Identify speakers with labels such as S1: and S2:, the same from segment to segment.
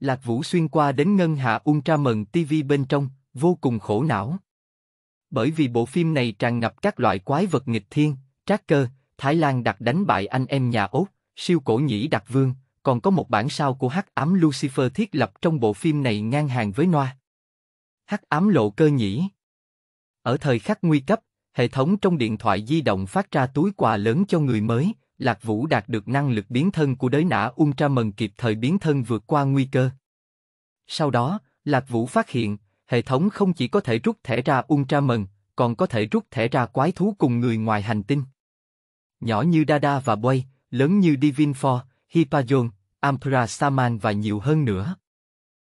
S1: Lạc Vũ xuyên qua đến ngân hạ Ultraman TV bên trong, vô cùng khổ não. Bởi vì bộ phim này tràn ngập các loại quái vật nghịch thiên, trác cơ, Thái Lan đặt đánh bại anh em nhà Úc, siêu cổ nhĩ đặc vương, còn có một bản sao của hắc ám Lucifer thiết lập trong bộ phim này ngang hàng với Noa. Hắc ám lộ cơ nhĩ. Ở thời khắc nguy cấp, hệ thống trong điện thoại di động phát ra túi quà lớn cho người mới, Lạc Vũ đạt được năng lực biến thân của đới nã Ultraman kịp thời biến thân vượt qua nguy cơ. Sau đó, Lạc Vũ phát hiện, hệ thống không chỉ có thể rút thẻ ra Ultraman, còn có thể rút thẻ ra quái thú cùng người ngoài hành tinh. Nhỏ như Dada và Boy, lớn như Divine Four, Hyperion, Ampra Saman và nhiều hơn nữa.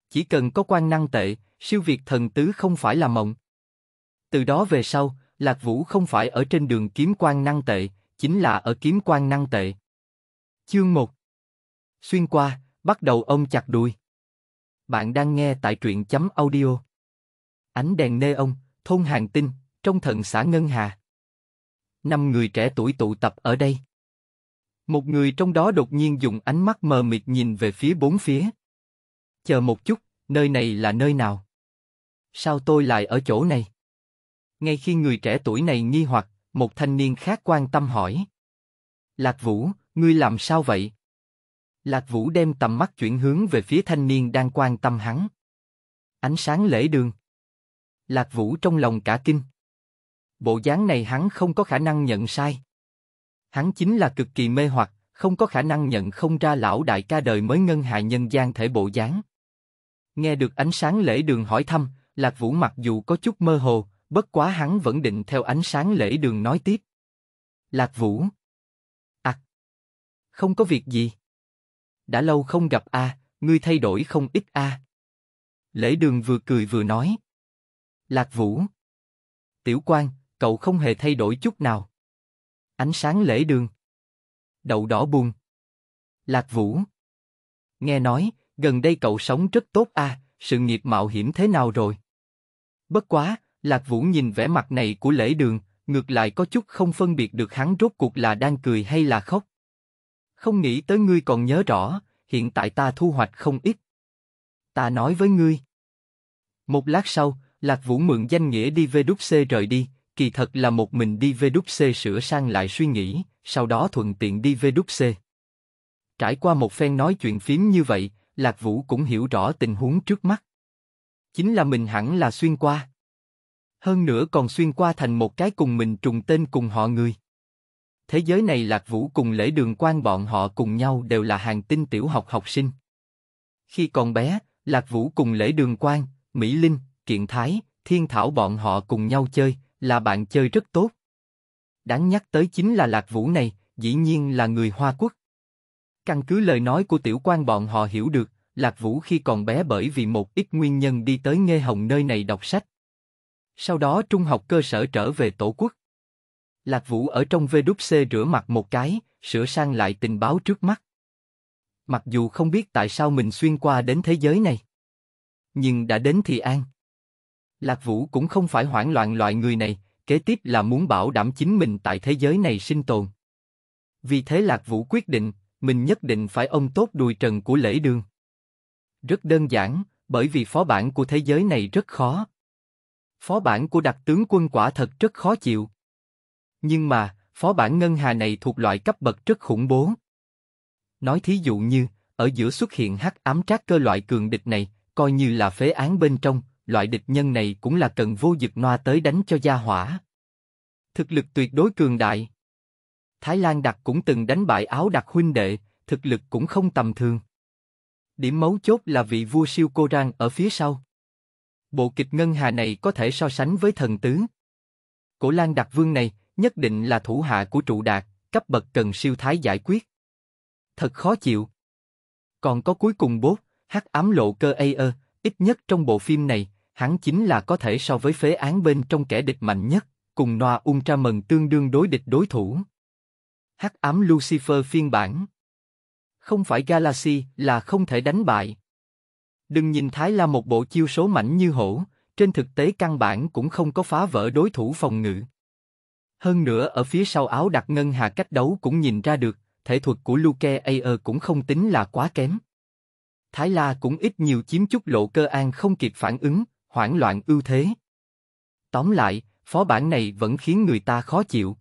S1: Chỉ cần có quan năng tệ, siêu việt thần tứ không phải là mộng. Từ đó về sau, Lạc Vũ không phải ở trên đường kiếm quan năng tệ, chính là ở kiếm quan năng tệ. Chương 1 Xuyên qua, bắt đầu ông chặt đuôi. Bạn đang nghe tại truyện chấm audio. Ánh đèn nê ông, thôn hàng tinh, trong thần xã Ngân Hà. Năm người trẻ tuổi tụ tập ở đây. Một người trong đó đột nhiên dùng ánh mắt mờ mịt nhìn về phía bốn phía. Chờ một chút, nơi này là nơi nào? Sao tôi lại ở chỗ này? Ngay khi người trẻ tuổi này nghi hoặc, một thanh niên khác quan tâm hỏi. Lạc Vũ, ngươi làm sao vậy? Lạc Vũ đem tầm mắt chuyển hướng về phía thanh niên đang quan tâm hắn. Ánh sáng lễ đường. Lạc Vũ trong lòng cả kinh. Bộ dáng này hắn không có khả năng nhận sai. Hắn chính là cực kỳ mê hoặc, không có khả năng nhận không ra lão đại ca đời mới ngân hại nhân gian thể bộ dáng. Nghe được ánh sáng lễ đường hỏi thăm, Lạc Vũ mặc dù có chút mơ hồ, bất quá hắn vẫn định theo ánh sáng lễ đường nói tiếp. Lạc Vũ. À. Không có việc gì. Đã lâu không gặp a, à, ngươi thay đổi không ít a. Lễ đường vừa cười vừa nói. Lạc Vũ. Tiểu quan, cậu không hề thay đổi chút nào. Ánh sáng lễ đường. Đậu đỏ buồn. Lạc Vũ. Nghe nói, gần đây cậu sống rất tốt a, sự nghiệp mạo hiểm thế nào rồi? Bất quá, Lạc Vũ nhìn vẻ mặt này của lễ đường, ngược lại có chút không phân biệt được hắn rốt cuộc là đang cười hay là khóc. Không nghĩ tới ngươi còn nhớ rõ, hiện tại ta thu hoạch không ít. Ta nói với ngươi. Một lát sau, Lạc Vũ mượn danh nghĩa đi về đúc xê rời đi, kỳ thật là một mình đi về đúc xê sửa sang lại suy nghĩ, sau đó thuận tiện đi về đúc xê. Trải qua một phen nói chuyện phím như vậy, Lạc Vũ cũng hiểu rõ tình huống trước mắt. Chính là mình hẳn là xuyên qua hơn nữa còn xuyên qua thành một cái cùng mình trùng tên cùng họ người. Thế giới này Lạc Vũ cùng lễ đường quan bọn họ cùng nhau đều là hàng tinh tiểu học học sinh. Khi còn bé, Lạc Vũ cùng lễ đường quan, Mỹ Linh, Kiện Thái, Thiên Thảo bọn họ cùng nhau chơi, là bạn chơi rất tốt. Đáng nhắc tới chính là Lạc Vũ này, dĩ nhiên là người Hoa Quốc. Căn cứ lời nói của tiểu quan bọn họ hiểu được, Lạc Vũ khi còn bé bởi vì một ít nguyên nhân đi tới Nghê Hồng nơi này đọc sách, sau đó trung học cơ sở trở về tổ quốc. Lạc Vũ ở trong VWC rửa mặt một cái, sửa sang lại tình báo trước mắt. Mặc dù không biết tại sao mình xuyên qua đến thế giới này. Nhưng đã đến thì an. Lạc Vũ cũng không phải hoảng loạn loại người này, kế tiếp là muốn bảo đảm chính mình tại thế giới này sinh tồn. Vì thế Lạc Vũ quyết định, mình nhất định phải ông tốt đùi trần của lễ đường. Rất đơn giản, bởi vì phó bản của thế giới này rất khó, Phó bản của đặc tướng quân quả thật rất khó chịu. Nhưng mà, phó bản ngân hà này thuộc loại cấp bậc rất khủng bố. Nói thí dụ như, ở giữa xuất hiện hắc ám trác cơ loại cường địch này, coi như là phế án bên trong, loại địch nhân này cũng là cần vô dực noa tới đánh cho gia hỏa. Thực lực tuyệt đối cường đại. Thái Lan đặc cũng từng đánh bại áo đặc huynh đệ, thực lực cũng không tầm thường. Điểm mấu chốt là vị vua siêu cô rang ở phía sau bộ kịch Ngân Hà này có thể so sánh với thần tứ. Cổ Lan Đặc Vương này nhất định là thủ hạ của trụ đạt, cấp bậc cần siêu thái giải quyết. Thật khó chịu. Còn có cuối cùng bố hắc ám lộ cơ a ơ, ít nhất trong bộ phim này, hắn chính là có thể so với phế án bên trong kẻ địch mạnh nhất, cùng Noa Ultra Mần tương đương đối địch đối thủ. Hắc ám Lucifer phiên bản Không phải Galaxy là không thể đánh bại. Đừng nhìn Thái La một bộ chiêu số mảnh như hổ, trên thực tế căn bản cũng không có phá vỡ đối thủ phòng ngự. Hơn nữa ở phía sau áo đặt ngân hà cách đấu cũng nhìn ra được, thể thuật của Luke Ayer cũng không tính là quá kém. Thái La cũng ít nhiều chiếm chút lộ cơ an không kịp phản ứng, hoảng loạn ưu thế. Tóm lại, phó bản này vẫn khiến người ta khó chịu.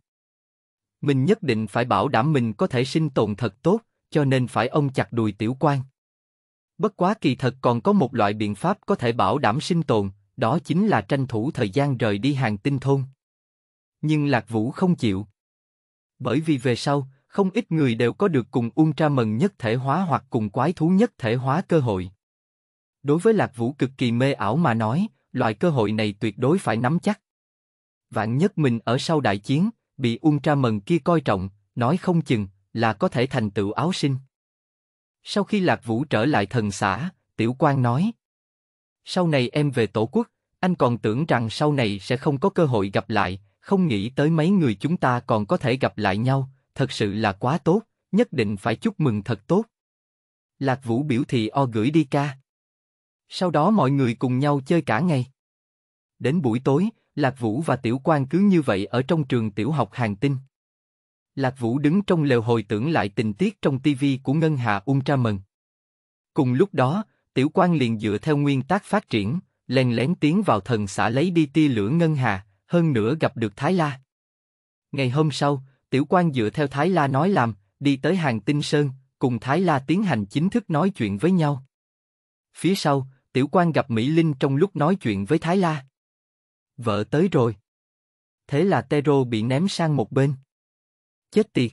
S1: Mình nhất định phải bảo đảm mình có thể sinh tồn thật tốt, cho nên phải ông chặt đùi tiểu quan. Bất quá kỳ thật còn có một loại biện pháp có thể bảo đảm sinh tồn, đó chính là tranh thủ thời gian rời đi hàng tinh thôn. Nhưng Lạc Vũ không chịu. Bởi vì về sau, không ít người đều có được cùng Ultra Mần nhất thể hóa hoặc cùng quái thú nhất thể hóa cơ hội. Đối với Lạc Vũ cực kỳ mê ảo mà nói, loại cơ hội này tuyệt đối phải nắm chắc. Vạn nhất mình ở sau đại chiến, bị Ultra Mần kia coi trọng, nói không chừng là có thể thành tựu áo sinh. Sau khi Lạc Vũ trở lại thần xã, Tiểu Quang nói. Sau này em về tổ quốc, anh còn tưởng rằng sau này sẽ không có cơ hội gặp lại, không nghĩ tới mấy người chúng ta còn có thể gặp lại nhau, thật sự là quá tốt, nhất định phải chúc mừng thật tốt. Lạc Vũ biểu thị o gửi đi ca. Sau đó mọi người cùng nhau chơi cả ngày. Đến buổi tối, Lạc Vũ và Tiểu Quang cứ như vậy ở trong trường tiểu học hàng tinh. Lạc Vũ đứng trong lều hồi tưởng lại tình tiết trong tivi của Ngân Hà Ultraman. Cùng lúc đó, Tiểu Quang liền dựa theo nguyên tắc phát triển, len lén tiến vào thần xã lấy đi tia lửa Ngân Hà, hơn nữa gặp được Thái La. Ngày hôm sau, Tiểu Quang dựa theo Thái La nói làm, đi tới hàng Tinh Sơn, cùng Thái La tiến hành chính thức nói chuyện với nhau. Phía sau, Tiểu Quang gặp Mỹ Linh trong lúc nói chuyện với Thái La. Vợ tới rồi. Thế là Tero bị ném sang một bên. Chết tiệt!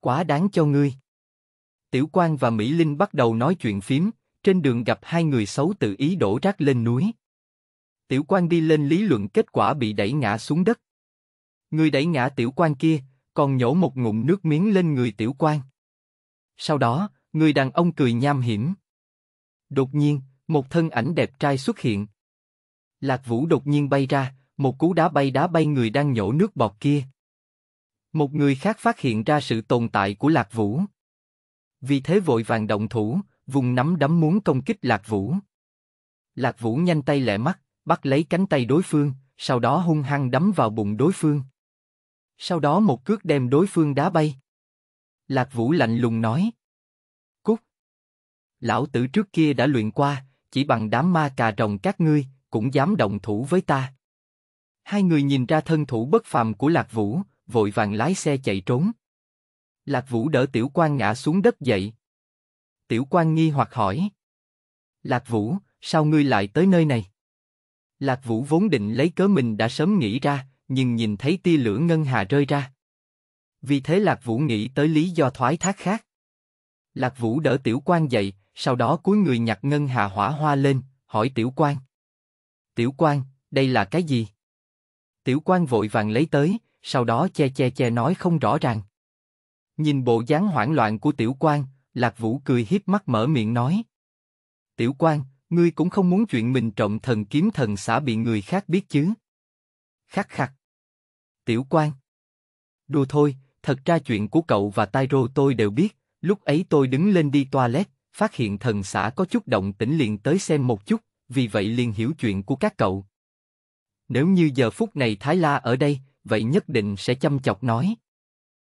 S1: Quá đáng cho ngươi! Tiểu Quang và Mỹ Linh bắt đầu nói chuyện phím, trên đường gặp hai người xấu tự ý đổ rác lên núi. Tiểu Quang đi lên lý luận kết quả bị đẩy ngã xuống đất. Người đẩy ngã Tiểu Quang kia, còn nhổ một ngụm nước miếng lên người Tiểu Quang. Sau đó, người đàn ông cười nham hiểm. Đột nhiên, một thân ảnh đẹp trai xuất hiện. Lạc Vũ đột nhiên bay ra, một cú đá bay đá bay người đang nhổ nước bọt kia. Một người khác phát hiện ra sự tồn tại của Lạc Vũ. Vì thế vội vàng động thủ, vùng nắm đấm muốn công kích Lạc Vũ. Lạc Vũ nhanh tay lẹ mắt, bắt lấy cánh tay đối phương, sau đó hung hăng đấm vào bụng đối phương. Sau đó một cước đem đối phương đá bay. Lạc Vũ lạnh lùng nói. Cút! Lão tử trước kia đã luyện qua, chỉ bằng đám ma cà rồng các ngươi, cũng dám động thủ với ta. Hai người nhìn ra thân thủ bất phàm của Lạc Vũ, vội vàng lái xe chạy trốn. Lạc Vũ đỡ Tiểu Quan ngã xuống đất dậy. Tiểu Quan nghi hoặc hỏi. Lạc Vũ, sao ngươi lại tới nơi này? Lạc Vũ vốn định lấy cớ mình đã sớm nghĩ ra, nhưng nhìn thấy tia lửa ngân hà rơi ra. Vì thế Lạc Vũ nghĩ tới lý do thoái thác khác. Lạc Vũ đỡ Tiểu Quan dậy, sau đó cúi người nhặt ngân hà hỏa hoa lên, hỏi Tiểu Quan. Tiểu Quan, đây là cái gì? Tiểu Quan vội vàng lấy tới, sau đó che che che nói không rõ ràng. Nhìn bộ dáng hoảng loạn của Tiểu Quang, Lạc Vũ cười hiếp mắt mở miệng nói. Tiểu Quang, ngươi cũng không muốn chuyện mình trọng thần kiếm thần xã bị người khác biết chứ. Khắc khắc. Tiểu Quang. Đùa thôi, thật ra chuyện của cậu và rô tôi đều biết, lúc ấy tôi đứng lên đi toilet, phát hiện thần xã có chút động tĩnh liền tới xem một chút, vì vậy liền hiểu chuyện của các cậu. Nếu như giờ phút này Thái La ở đây, vậy nhất định sẽ chăm chọc nói.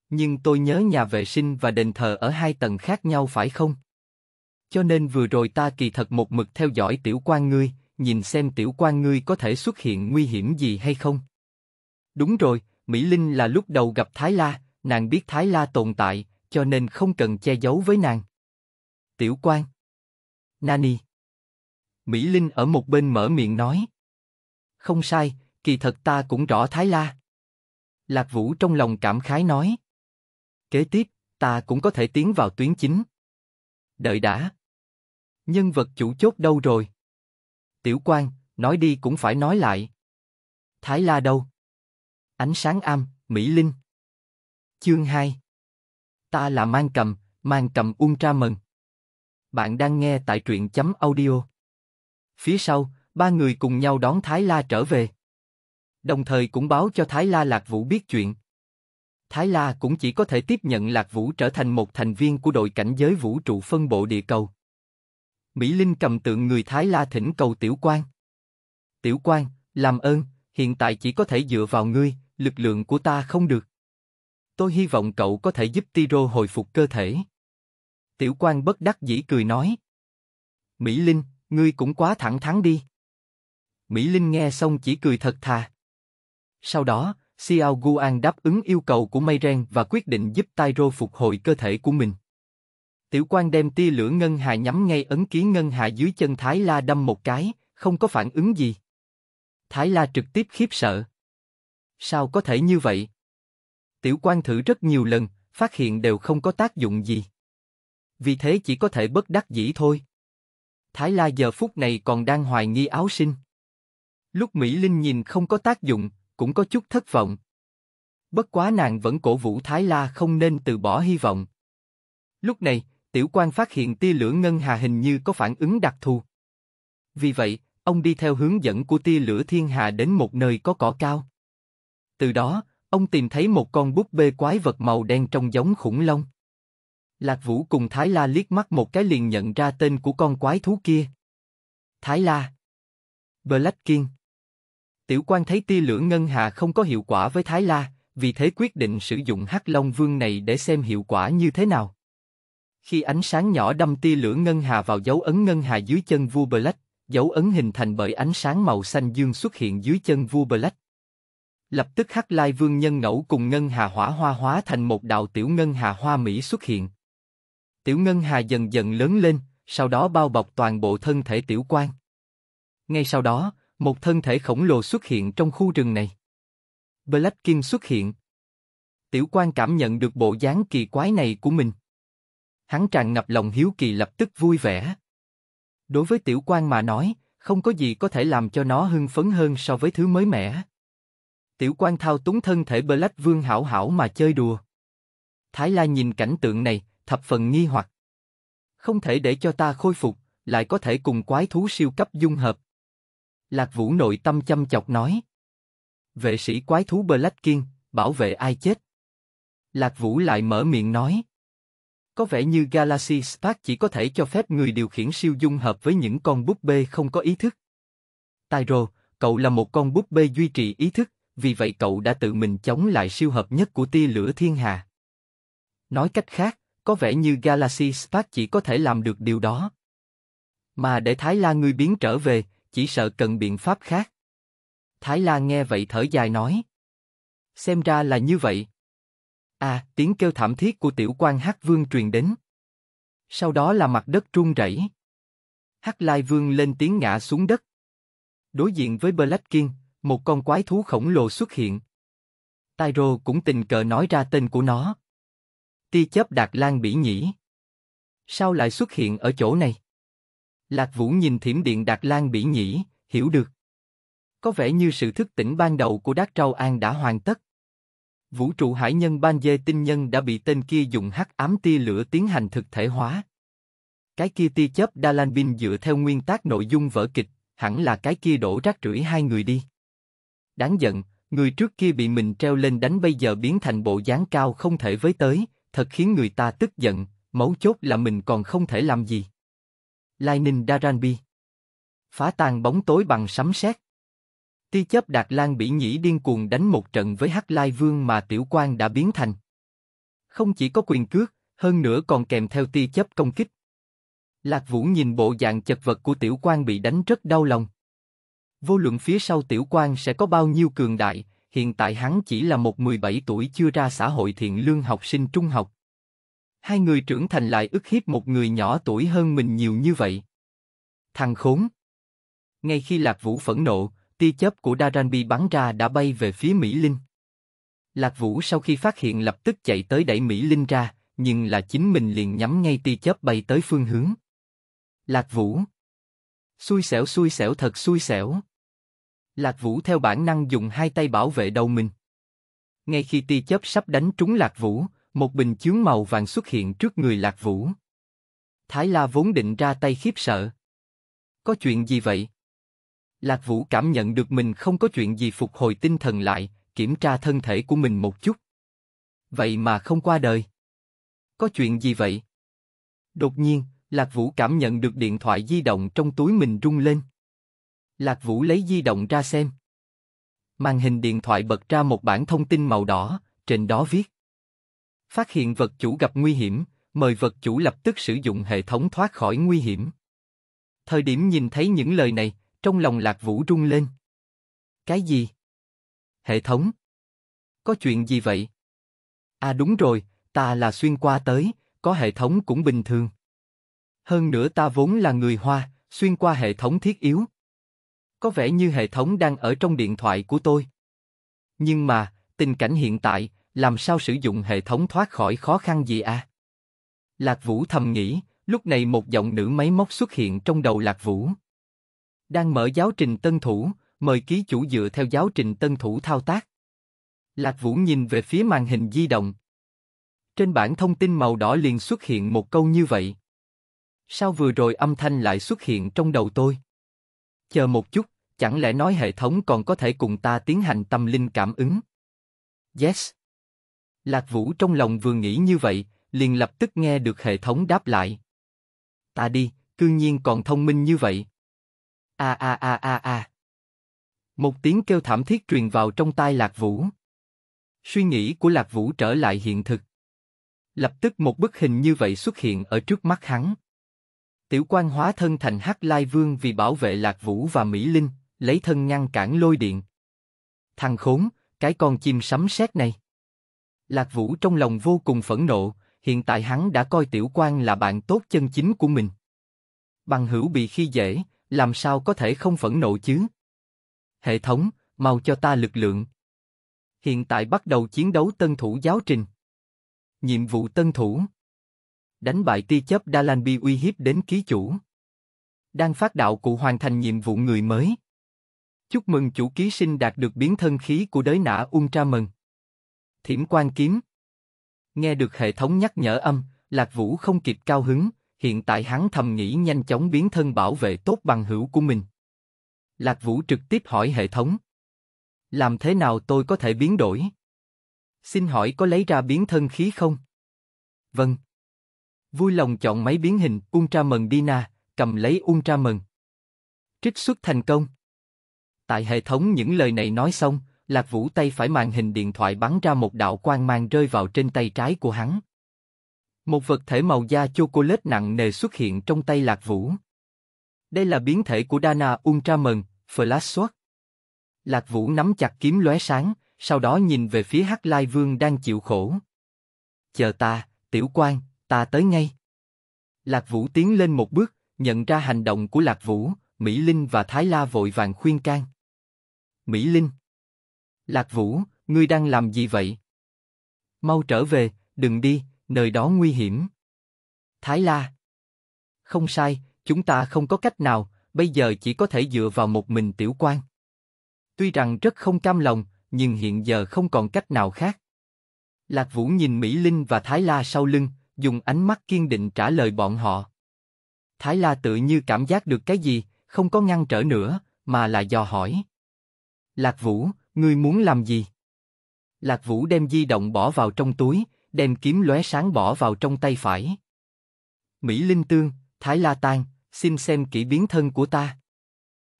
S1: Nhưng tôi nhớ nhà vệ sinh và đền thờ ở hai tầng khác nhau phải không? Cho nên vừa rồi ta kỳ thật một mực theo dõi tiểu quan ngươi, nhìn xem tiểu quan ngươi có thể xuất hiện nguy hiểm gì hay không. Đúng rồi, Mỹ Linh là lúc đầu gặp Thái La, nàng biết Thái La tồn tại, cho nên không cần che giấu với nàng. Tiểu quan. Nani. Mỹ Linh ở một bên mở miệng nói. Không sai, kỳ thật ta cũng rõ Thái La. Lạc Vũ trong lòng cảm khái nói. Kế tiếp, ta cũng có thể tiến vào tuyến chính. Đợi đã. Nhân vật chủ chốt đâu rồi? Tiểu quan, nói đi cũng phải nói lại. Thái La đâu? Ánh sáng am, Mỹ Linh. Chương 2 Ta là Mang Cầm, Mang Cầm Ultra Mừng. Bạn đang nghe tại truyện chấm audio. Phía sau, ba người cùng nhau đón Thái La trở về đồng thời cũng báo cho Thái La Lạc Vũ biết chuyện. Thái La cũng chỉ có thể tiếp nhận Lạc Vũ trở thành một thành viên của đội cảnh giới vũ trụ phân bộ địa cầu. Mỹ Linh cầm tượng người Thái La thỉnh cầu Tiểu Quang. Tiểu Quang, làm ơn, hiện tại chỉ có thể dựa vào ngươi, lực lượng của ta không được. Tôi hy vọng cậu có thể giúp Tiro hồi phục cơ thể. Tiểu Quang bất đắc dĩ cười nói. Mỹ Linh, ngươi cũng quá thẳng thắn đi. Mỹ Linh nghe xong chỉ cười thật thà. Sau đó, Xiao Guan đáp ứng yêu cầu của Mayren và quyết định giúp Tairo phục hồi cơ thể của mình. Tiểu quan đem tia lửa ngân hà nhắm ngay ấn ký ngân hà dưới chân Thái La đâm một cái, không có phản ứng gì. Thái La trực tiếp khiếp sợ. Sao có thể như vậy? Tiểu quan thử rất nhiều lần, phát hiện đều không có tác dụng gì. Vì thế chỉ có thể bất đắc dĩ thôi. Thái La giờ phút này còn đang hoài nghi áo sinh. Lúc Mỹ Linh nhìn không có tác dụng, cũng có chút thất vọng. Bất quá nàng vẫn cổ vũ Thái La không nên từ bỏ hy vọng. Lúc này, Tiểu Quan phát hiện tia lửa ngân hà hình như có phản ứng đặc thù. Vì vậy, ông đi theo hướng dẫn của tia lửa thiên hà đến một nơi có cỏ cao. Từ đó, ông tìm thấy một con búp bê quái vật màu đen trông giống khủng long. Lạc Vũ cùng Thái La liếc mắt một cái liền nhận ra tên của con quái thú kia. Thái La Black King Tiểu quan thấy tia lửa ngân hà không có hiệu quả với Thái La, vì thế quyết định sử dụng Hắc Long Vương này để xem hiệu quả như thế nào. Khi ánh sáng nhỏ đâm tia lửa ngân hà vào dấu ấn ngân hà dưới chân vua Black, dấu ấn hình thành bởi ánh sáng màu xanh dương xuất hiện dưới chân vua Black. Lập tức Hắc Lai Vương nhân ngẫu cùng ngân hà hỏa hoa hóa thành một đạo tiểu ngân hà hoa mỹ xuất hiện. Tiểu ngân hà dần dần lớn lên, sau đó bao bọc toàn bộ thân thể tiểu quan. Ngay sau đó, một thân thể khổng lồ xuất hiện trong khu rừng này. Black xuất hiện. Tiểu quan cảm nhận được bộ dáng kỳ quái này của mình. Hắn tràn ngập lòng hiếu kỳ lập tức vui vẻ. Đối với tiểu quan mà nói, không có gì có thể làm cho nó hưng phấn hơn so với thứ mới mẻ. Tiểu quan thao túng thân thể Black Vương hảo hảo mà chơi đùa. Thái La nhìn cảnh tượng này, thập phần nghi hoặc. Không thể để cho ta khôi phục, lại có thể cùng quái thú siêu cấp dung hợp, Lạc Vũ nội tâm chăm chọc nói. Vệ sĩ quái thú Black King, bảo vệ ai chết? Lạc Vũ lại mở miệng nói. Có vẻ như Galaxy Spark chỉ có thể cho phép người điều khiển siêu dung hợp với những con búp bê không có ý thức. Tyro, cậu là một con búp bê duy trì ý thức, vì vậy cậu đã tự mình chống lại siêu hợp nhất của tia lửa thiên hà. Nói cách khác, có vẻ như Galaxy Spark chỉ có thể làm được điều đó. Mà để Thái La ngươi biến trở về, chỉ sợ cần biện pháp khác. Thái Lan nghe vậy thở dài nói. Xem ra là như vậy. À, tiếng kêu thảm thiết của tiểu quan Hắc Vương truyền đến. Sau đó là mặt đất rung rẩy. Hắc Lai Vương lên tiếng ngã xuống đất. Đối diện với Black King, một con quái thú khổng lồ xuất hiện. Tyro cũng tình cờ nói ra tên của nó. Ti chấp Đạt Lan Bỉ Nhĩ. Sao lại xuất hiện ở chỗ này? Lạc Vũ nhìn thiểm điện Đạt Lan bỉ nhĩ, hiểu được. Có vẻ như sự thức tỉnh ban đầu của Đát Trâu An đã hoàn tất. Vũ trụ hải nhân ban dê tinh nhân đã bị tên kia dùng hắc ám tia lửa tiến hành thực thể hóa. Cái kia tia chớp Đa Lan Bin dựa theo nguyên tác nội dung vở kịch, hẳn là cái kia đổ rác rưởi hai người đi. Đáng giận, người trước kia bị mình treo lên đánh bây giờ biến thành bộ dáng cao không thể với tới, thật khiến người ta tức giận, mấu chốt là mình còn không thể làm gì. Lightning Daranbi. Phá tan bóng tối bằng sấm sét. Ti chấp Đạt Lan bị Nhĩ điên cuồng đánh một trận với Hắc Lai Vương mà Tiểu Quan đã biến thành. Không chỉ có quyền cước, hơn nữa còn kèm theo ti chấp công kích. Lạc Vũ nhìn bộ dạng chật vật của Tiểu Quan bị đánh rất đau lòng. Vô luận phía sau Tiểu Quan sẽ có bao nhiêu cường đại, hiện tại hắn chỉ là một 17 tuổi chưa ra xã hội thiện lương học sinh trung học, hai người trưởng thành lại ức hiếp một người nhỏ tuổi hơn mình nhiều như vậy. Thằng khốn! Ngay khi Lạc Vũ phẫn nộ, tia chớp của Daranbi bắn ra đã bay về phía Mỹ Linh. Lạc Vũ sau khi phát hiện lập tức chạy tới đẩy Mỹ Linh ra, nhưng là chính mình liền nhắm ngay tia chớp bay tới phương hướng. Lạc Vũ Xui xẻo xui xẻo thật xui xẻo. Lạc Vũ theo bản năng dùng hai tay bảo vệ đầu mình. Ngay khi tia chớp sắp đánh trúng Lạc Vũ, một bình chướng màu vàng xuất hiện trước người Lạc Vũ. Thái La vốn định ra tay khiếp sợ. Có chuyện gì vậy? Lạc Vũ cảm nhận được mình không có chuyện gì phục hồi tinh thần lại, kiểm tra thân thể của mình một chút. Vậy mà không qua đời. Có chuyện gì vậy? Đột nhiên, Lạc Vũ cảm nhận được điện thoại di động trong túi mình rung lên. Lạc Vũ lấy di động ra xem. Màn hình điện thoại bật ra một bản thông tin màu đỏ, trên đó viết. Phát hiện vật chủ gặp nguy hiểm, mời vật chủ lập tức sử dụng hệ thống thoát khỏi nguy hiểm. Thời điểm nhìn thấy những lời này, trong lòng Lạc Vũ rung lên. Cái gì? Hệ thống? Có chuyện gì vậy? À đúng rồi, ta là xuyên qua tới, có hệ thống cũng bình thường. Hơn nữa ta vốn là người Hoa, xuyên qua hệ thống thiết yếu. Có vẻ như hệ thống đang ở trong điện thoại của tôi. Nhưng mà, tình cảnh hiện tại, làm sao sử dụng hệ thống thoát khỏi khó khăn gì à? Lạc Vũ thầm nghĩ, lúc này một giọng nữ máy móc xuất hiện trong đầu Lạc Vũ. Đang mở giáo trình tân thủ, mời ký chủ dựa theo giáo trình tân thủ thao tác. Lạc Vũ nhìn về phía màn hình di động. Trên bảng thông tin màu đỏ liền xuất hiện một câu như vậy. Sao vừa rồi âm thanh lại xuất hiện trong đầu tôi? Chờ một chút, chẳng lẽ nói hệ thống còn có thể cùng ta tiến hành tâm linh cảm ứng? Yes. Lạc Vũ trong lòng vừa nghĩ như vậy, liền lập tức nghe được hệ thống đáp lại. Ta đi, cư nhiên còn thông minh như vậy. A a a a a. Một tiếng kêu thảm thiết truyền vào trong tai Lạc Vũ. Suy nghĩ của Lạc Vũ trở lại hiện thực. Lập tức một bức hình như vậy xuất hiện ở trước mắt hắn. Tiểu quan hóa thân thành Hắc Lai Vương vì bảo vệ Lạc Vũ và Mỹ Linh, lấy thân ngăn cản lôi điện. Thằng khốn, cái con chim sấm sét này. Lạc Vũ trong lòng vô cùng phẫn nộ, hiện tại hắn đã coi Tiểu Quan là bạn tốt chân chính của mình. Bằng hữu bị khi dễ, làm sao có thể không phẫn nộ chứ? Hệ thống, mau cho ta lực lượng. Hiện tại bắt đầu chiến đấu tân thủ giáo trình. Nhiệm vụ tân thủ. Đánh bại ti chấp Dalanbi uy hiếp đến ký chủ. Đang phát đạo cụ hoàn thành nhiệm vụ người mới. Chúc mừng chủ ký sinh đạt được biến thân khí của đới nã Ultraman. Thiểm quan kiếm. Nghe được hệ thống nhắc nhở âm, Lạc Vũ không kịp cao hứng, hiện tại hắn thầm nghĩ nhanh chóng biến thân bảo vệ tốt bằng hữu của mình. Lạc Vũ trực tiếp hỏi hệ thống. Làm thế nào tôi có thể biến đổi? Xin hỏi có lấy ra biến thân khí không? Vâng. Vui lòng chọn máy biến hình Ultra Mần Dina, cầm lấy Ultra Mần. Trích xuất thành công. Tại hệ thống những lời này nói xong, Lạc Vũ tay phải màn hình điện thoại bắn ra một đạo quang mang rơi vào trên tay trái của hắn. Một vật thể màu da chocolate nặng nề xuất hiện trong tay Lạc Vũ. Đây là biến thể của Dana Ultraman, Flash Lạc Vũ nắm chặt kiếm lóe sáng, sau đó nhìn về phía Hắc Lai Vương đang chịu khổ. Chờ ta, tiểu quan, ta tới ngay. Lạc Vũ tiến lên một bước, nhận ra hành động của Lạc Vũ, Mỹ Linh và Thái La vội vàng khuyên can. Mỹ Linh Lạc Vũ, ngươi đang làm gì vậy? Mau trở về, đừng đi, nơi đó nguy hiểm. Thái La. Không sai, chúng ta không có cách nào, bây giờ chỉ có thể dựa vào một mình tiểu quan. Tuy rằng rất không cam lòng, nhưng hiện giờ không còn cách nào khác. Lạc Vũ nhìn Mỹ Linh và Thái La sau lưng, dùng ánh mắt kiên định trả lời bọn họ. Thái La tự như cảm giác được cái gì, không có ngăn trở nữa, mà là dò hỏi. Lạc Vũ, Ngươi muốn làm gì? Lạc Vũ đem di động bỏ vào trong túi, đem kiếm lóe sáng bỏ vào trong tay phải. Mỹ Linh Tương, Thái La Tan, xin xem kỹ biến thân của ta.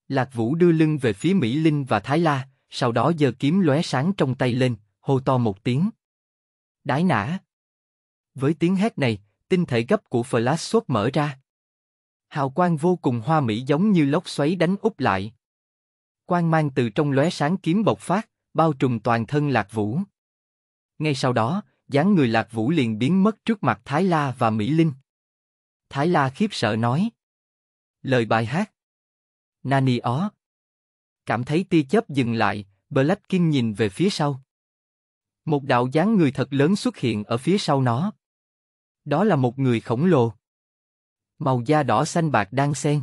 S1: Lạc Vũ đưa lưng về phía Mỹ Linh và Thái La, sau đó giơ kiếm lóe sáng trong tay lên, hô to một tiếng. Đái nã. Với tiếng hét này, tinh thể gấp của Flash xuất mở ra. Hào quang vô cùng hoa mỹ giống như lốc xoáy đánh úp lại, Quang mang từ trong lóe sáng kiếm bộc phát, bao trùm toàn thân Lạc Vũ. Ngay sau đó, dáng người Lạc Vũ liền biến mất trước mặt Thái La và Mỹ Linh. Thái La khiếp sợ nói. Lời bài hát. Nani ó. Cảm thấy tia chớp dừng lại, Black King nhìn về phía sau. Một đạo dáng người thật lớn xuất hiện ở phía sau nó. Đó là một người khổng lồ. Màu da đỏ xanh bạc đang xen.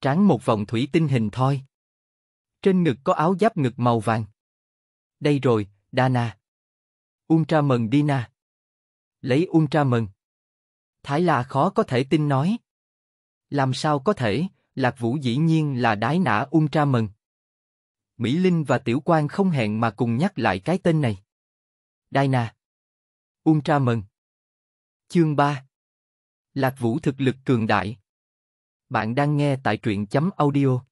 S1: Trán một vòng thủy tinh hình thoi. Trên ngực có áo giáp ngực màu vàng. Đây rồi, Dana. Ultra mừng Dina. Lấy Ultra mừng. Thái La khó có thể tin nói. Làm sao có thể, Lạc Vũ dĩ nhiên là đái nã Ultra mừng. Mỹ Linh và Tiểu Quang không hẹn mà cùng nhắc lại cái tên này. Dina. Ultra mừng. Chương 3 Lạc Vũ thực lực cường đại. Bạn đang nghe tại truyện chấm audio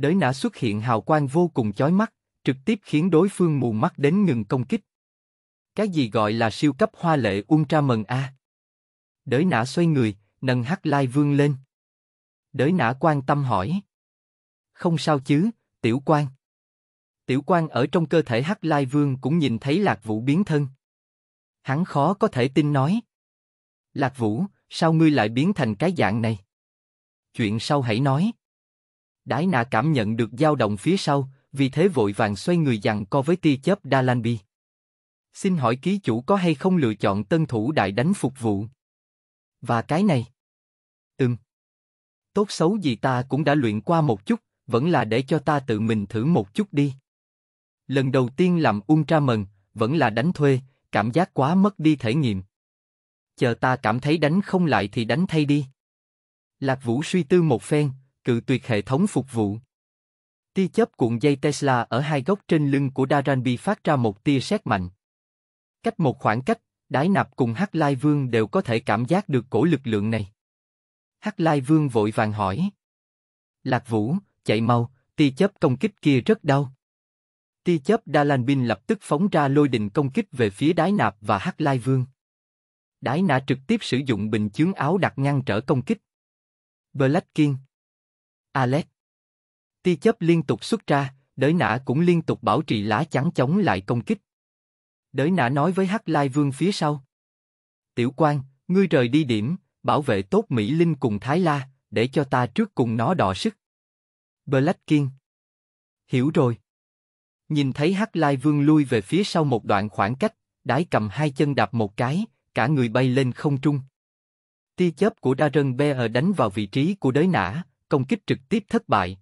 S1: đới nã xuất hiện hào quang vô cùng chói mắt, trực tiếp khiến đối phương mù mắt đến ngừng công kích. Cái gì gọi là siêu cấp hoa lệ Ultra Mần A? Đới nã xoay người, nâng hắc lai vương lên. Đới nã quan tâm hỏi. Không sao chứ, tiểu quan. Tiểu quan ở trong cơ thể hắc lai vương cũng nhìn thấy lạc vũ biến thân. Hắn khó có thể tin nói. Lạc vũ, sao ngươi lại biến thành cái dạng này? Chuyện sau hãy nói. Đái nạ cảm nhận được dao động phía sau, vì thế vội vàng xoay người dặn co với tia chớp Dalanbi. Xin hỏi ký chủ có hay không lựa chọn tân thủ đại đánh phục vụ? Và cái này? Ừm. Tốt xấu gì ta cũng đã luyện qua một chút, vẫn là để cho ta tự mình thử một chút đi. Lần đầu tiên làm ultra mần, vẫn là đánh thuê, cảm giác quá mất đi thể nghiệm. Chờ ta cảm thấy đánh không lại thì đánh thay đi. Lạc Vũ suy tư một phen, cự tuyệt hệ thống phục vụ. Tia chớp cuộn dây Tesla ở hai góc trên lưng của Daranby phát ra một tia sét mạnh. Cách một khoảng cách, Đái Nạp cùng Hắc Lai Vương đều có thể cảm giác được cổ lực lượng này. Hắc Lai Vương vội vàng hỏi. Lạc Vũ, chạy mau, tia chớp công kích kia rất đau. Tia chớp Dalanbin lập tức phóng ra lôi đình công kích về phía Đái Nạp và Hắc Lai Vương. Đái Nạp trực tiếp sử dụng bình chướng áo đặt ngăn trở công kích. Black King Alex. Tia chớp liên tục xuất ra, đới nã cũng liên tục bảo trì lá chắn chống lại công kích. Đới nã nói với Hắc Lai Vương phía sau. Tiểu quan, ngươi rời đi điểm, bảo vệ tốt Mỹ Linh cùng Thái La, để cho ta trước cùng nó đọ sức. Black King. Hiểu rồi. Nhìn thấy Hắc Lai Vương lui về phía sau một đoạn khoảng cách, đái cầm hai chân đạp một cái, cả người bay lên không trung. Tia chớp của Darren Bear đánh vào vị trí của đới nã, công kích trực tiếp thất bại.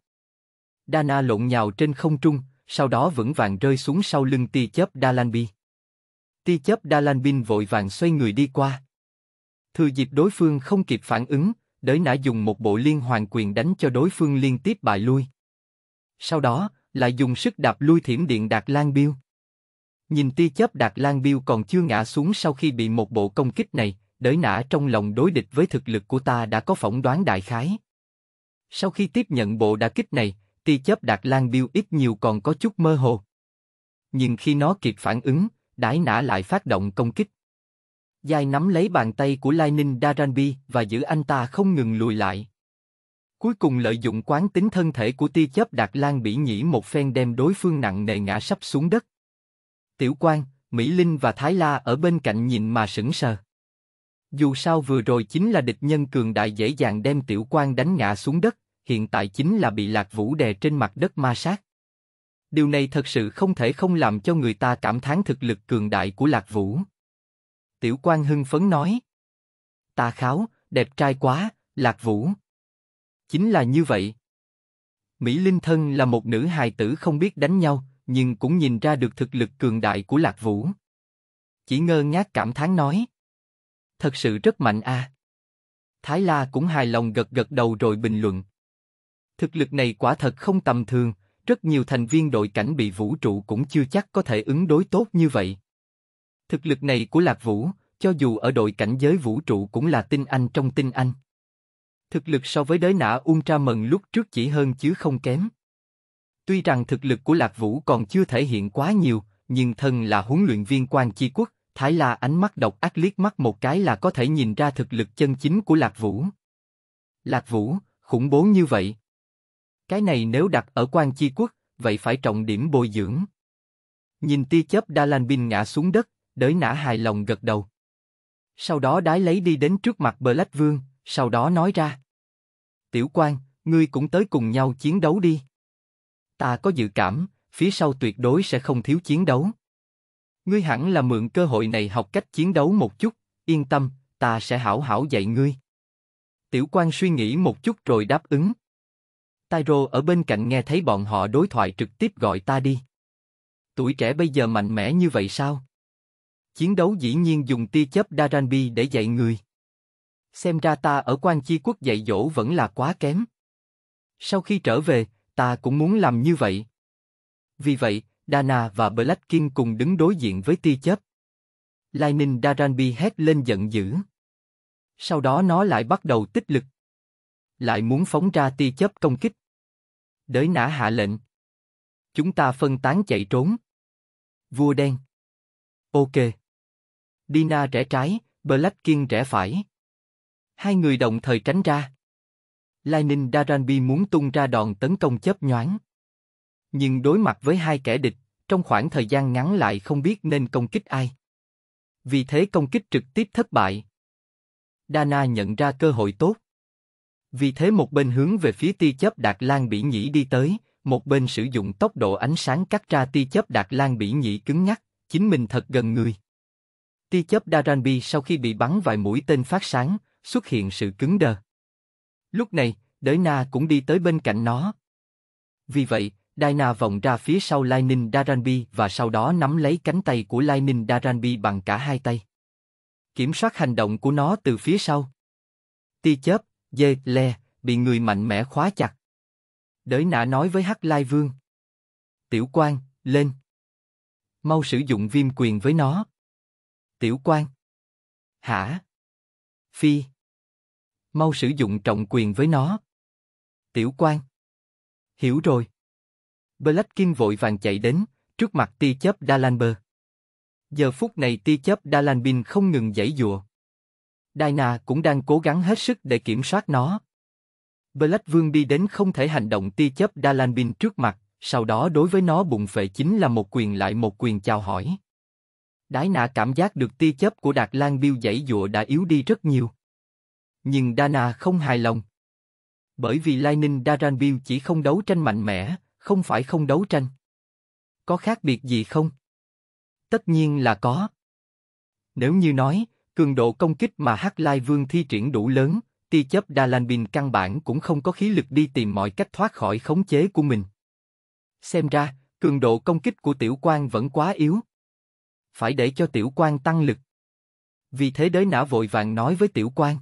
S1: Dana lộn nhào trên không trung, sau đó vững vàng rơi xuống sau lưng tia chớp Dalanbi. Tia chớp Dalanbin vội vàng xoay người đi qua. Thừa dịp đối phương không kịp phản ứng, đới nã dùng một bộ liên hoàn quyền đánh cho đối phương liên tiếp bại lui. Sau đó, lại dùng sức đạp lui thiểm điện Đạt Lan Biêu. Nhìn tia chớp Đạt Lan Biêu còn chưa ngã xuống sau khi bị một bộ công kích này, đới nã trong lòng đối địch với thực lực của ta đã có phỏng đoán đại khái. Sau khi tiếp nhận bộ đả kích này, tia chớp Đạt Lan Biêu ít nhiều còn có chút mơ hồ. Nhưng khi nó kịp phản ứng, đái nã lại phát động công kích. Dài nắm lấy bàn tay của Lightning Daranbi và giữ anh ta không ngừng lùi lại. Cuối cùng lợi dụng quán tính thân thể của tia chớp Đạt Lan bị nhĩ một phen đem đối phương nặng nề ngã sắp xuống đất. Tiểu Quan, Mỹ Linh và Thái La ở bên cạnh nhìn mà sững sờ. Dù sao vừa rồi chính là địch nhân cường đại dễ dàng đem tiểu quan đánh ngã xuống đất, hiện tại chính là bị lạc vũ đè trên mặt đất ma sát. Điều này thật sự không thể không làm cho người ta cảm thán thực lực cường đại của lạc vũ. Tiểu quan hưng phấn nói. Ta kháo, đẹp trai quá, lạc vũ. Chính là như vậy. Mỹ Linh Thân là một nữ hài tử không biết đánh nhau, nhưng cũng nhìn ra được thực lực cường đại của lạc vũ. Chỉ ngơ ngác cảm thán nói thật sự rất mạnh a. À. Thái La cũng hài lòng gật gật đầu rồi bình luận. Thực lực này quả thật không tầm thường, rất nhiều thành viên đội cảnh bị vũ trụ cũng chưa chắc có thể ứng đối tốt như vậy. Thực lực này của Lạc Vũ, cho dù ở đội cảnh giới vũ trụ cũng là tinh anh trong tinh anh. Thực lực so với đới nã Ultra Mần lúc trước chỉ hơn chứ không kém. Tuy rằng thực lực của Lạc Vũ còn chưa thể hiện quá nhiều, nhưng thân là huấn luyện viên quan chi quốc, Thái La ánh mắt độc ác liếc mắt một cái là có thể nhìn ra thực lực chân chính của Lạc Vũ. Lạc Vũ, khủng bố như vậy. Cái này nếu đặt ở quan chi quốc, vậy phải trọng điểm bồi dưỡng. Nhìn tia chớp Đa Lan Bin ngã xuống đất, đới nã hài lòng gật đầu. Sau đó đái lấy đi đến trước mặt Bờ Lách Vương, sau đó nói ra. Tiểu quan, ngươi cũng tới cùng nhau chiến đấu đi. Ta có dự cảm, phía sau tuyệt đối sẽ không thiếu chiến đấu. Ngươi hẳn là mượn cơ hội này học cách chiến đấu một chút, yên tâm, ta sẽ hảo hảo dạy ngươi. Tiểu quan suy nghĩ một chút rồi đáp ứng. Tyro ở bên cạnh nghe thấy bọn họ đối thoại trực tiếp gọi ta đi. Tuổi trẻ bây giờ mạnh mẽ như vậy sao? Chiến đấu dĩ nhiên dùng tia chớp Daranbi để dạy người. Xem ra ta ở quan chi quốc dạy dỗ vẫn là quá kém. Sau khi trở về, ta cũng muốn làm như vậy. Vì vậy, Dana và Black King cùng đứng đối diện với tia chớp. Lightning Daranbi hét lên giận dữ. Sau đó nó lại bắt đầu tích lực. Lại muốn phóng ra tia chớp công kích. Đới nã hạ lệnh. Chúng ta phân tán chạy trốn. Vua đen. Ok. Dina rẽ trái, Black King rẽ phải. Hai người đồng thời tránh ra. Lightning Daranbi muốn tung ra đòn tấn công chớp nhoáng. Nhưng đối mặt với hai kẻ địch, trong khoảng thời gian ngắn lại không biết nên công kích ai. Vì thế công kích trực tiếp thất bại. Dana nhận ra cơ hội tốt. Vì thế một bên hướng về phía ti chấp Đạt Lan Bỉ Nhĩ đi tới, một bên sử dụng tốc độ ánh sáng cắt ra ti chấp Đạt Lan Bỉ Nhĩ cứng nhắc, chính mình thật gần người. ti chấp Daranbi sau khi bị bắn vài mũi tên phát sáng, xuất hiện sự cứng đờ. Lúc này, Đới Na cũng đi tới bên cạnh nó. Vì vậy, Daina vòng ra phía sau Lightning Daranbi và sau đó nắm lấy cánh tay của Lightning Daranbi bằng cả hai tay. Kiểm soát hành động của nó từ phía sau. Ti chớp, dê, le, bị người mạnh mẽ khóa chặt. Đới nã nói với Hắc Lai Vương. Tiểu quan, lên. Mau sử dụng viêm quyền với nó. Tiểu quan. Hả? Phi. Mau sử dụng trọng quyền với nó. Tiểu quan. Hiểu rồi. Black vội vàng chạy đến, trước mặt tia chớp Dalanber. Giờ phút này tia chớp Dalanbin không ngừng giãy dụa. Daina cũng đang cố gắng hết sức để kiểm soát nó. Black Vương đi đến không thể hành động tia chớp Dalanbin trước mặt, sau đó đối với nó bụng phệ chính là một quyền lại một quyền chào hỏi. Đái nạ cảm giác được tia chớp của Đạt Lan Biêu dãy dụa đã yếu đi rất nhiều. Nhưng Dana không hài lòng. Bởi vì Lightning Daranbill chỉ không đấu tranh mạnh mẽ, không phải không đấu tranh. Có khác biệt gì không? Tất nhiên là có. Nếu như nói, cường độ công kích mà Hắc Lai Vương thi triển đủ lớn, Chấp Đa Lan Bình căn bản cũng không có khí lực đi tìm mọi cách thoát khỏi khống chế của mình. Xem ra, cường độ công kích của tiểu quan vẫn quá yếu. Phải để cho tiểu quan tăng lực. Vì thế đới nã vội vàng nói với tiểu quan.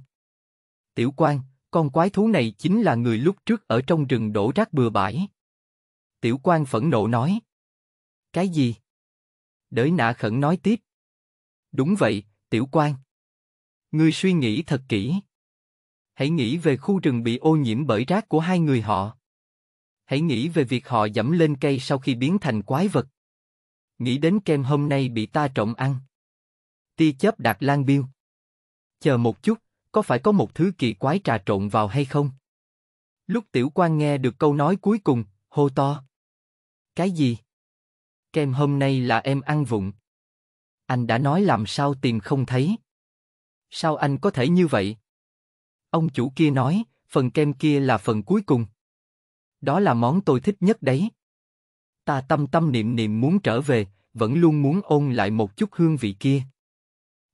S1: Tiểu quan, con quái thú này chính là người lúc trước ở trong rừng đổ rác bừa bãi. Tiểu quan phẫn nộ nói. Cái gì? Đới nã khẩn nói tiếp. Đúng vậy, tiểu quan. Ngươi suy nghĩ thật kỹ. Hãy nghĩ về khu rừng bị ô nhiễm bởi rác của hai người họ. Hãy nghĩ về việc họ dẫm lên cây sau khi biến thành quái vật. Nghĩ đến kem hôm nay bị ta trộm ăn. Ti chớp đạt lan biêu. Chờ một chút, có phải có một thứ kỳ quái trà trộn vào hay không? Lúc tiểu quan nghe được câu nói cuối cùng, hô to. Cái gì? Kem hôm nay là em ăn vụng. Anh đã nói làm sao tìm không thấy. Sao anh có thể như vậy? Ông chủ kia nói, phần kem kia là phần cuối cùng. Đó là món tôi thích nhất đấy. Ta tâm tâm niệm niệm muốn trở về, vẫn luôn muốn ôn lại một chút hương vị kia.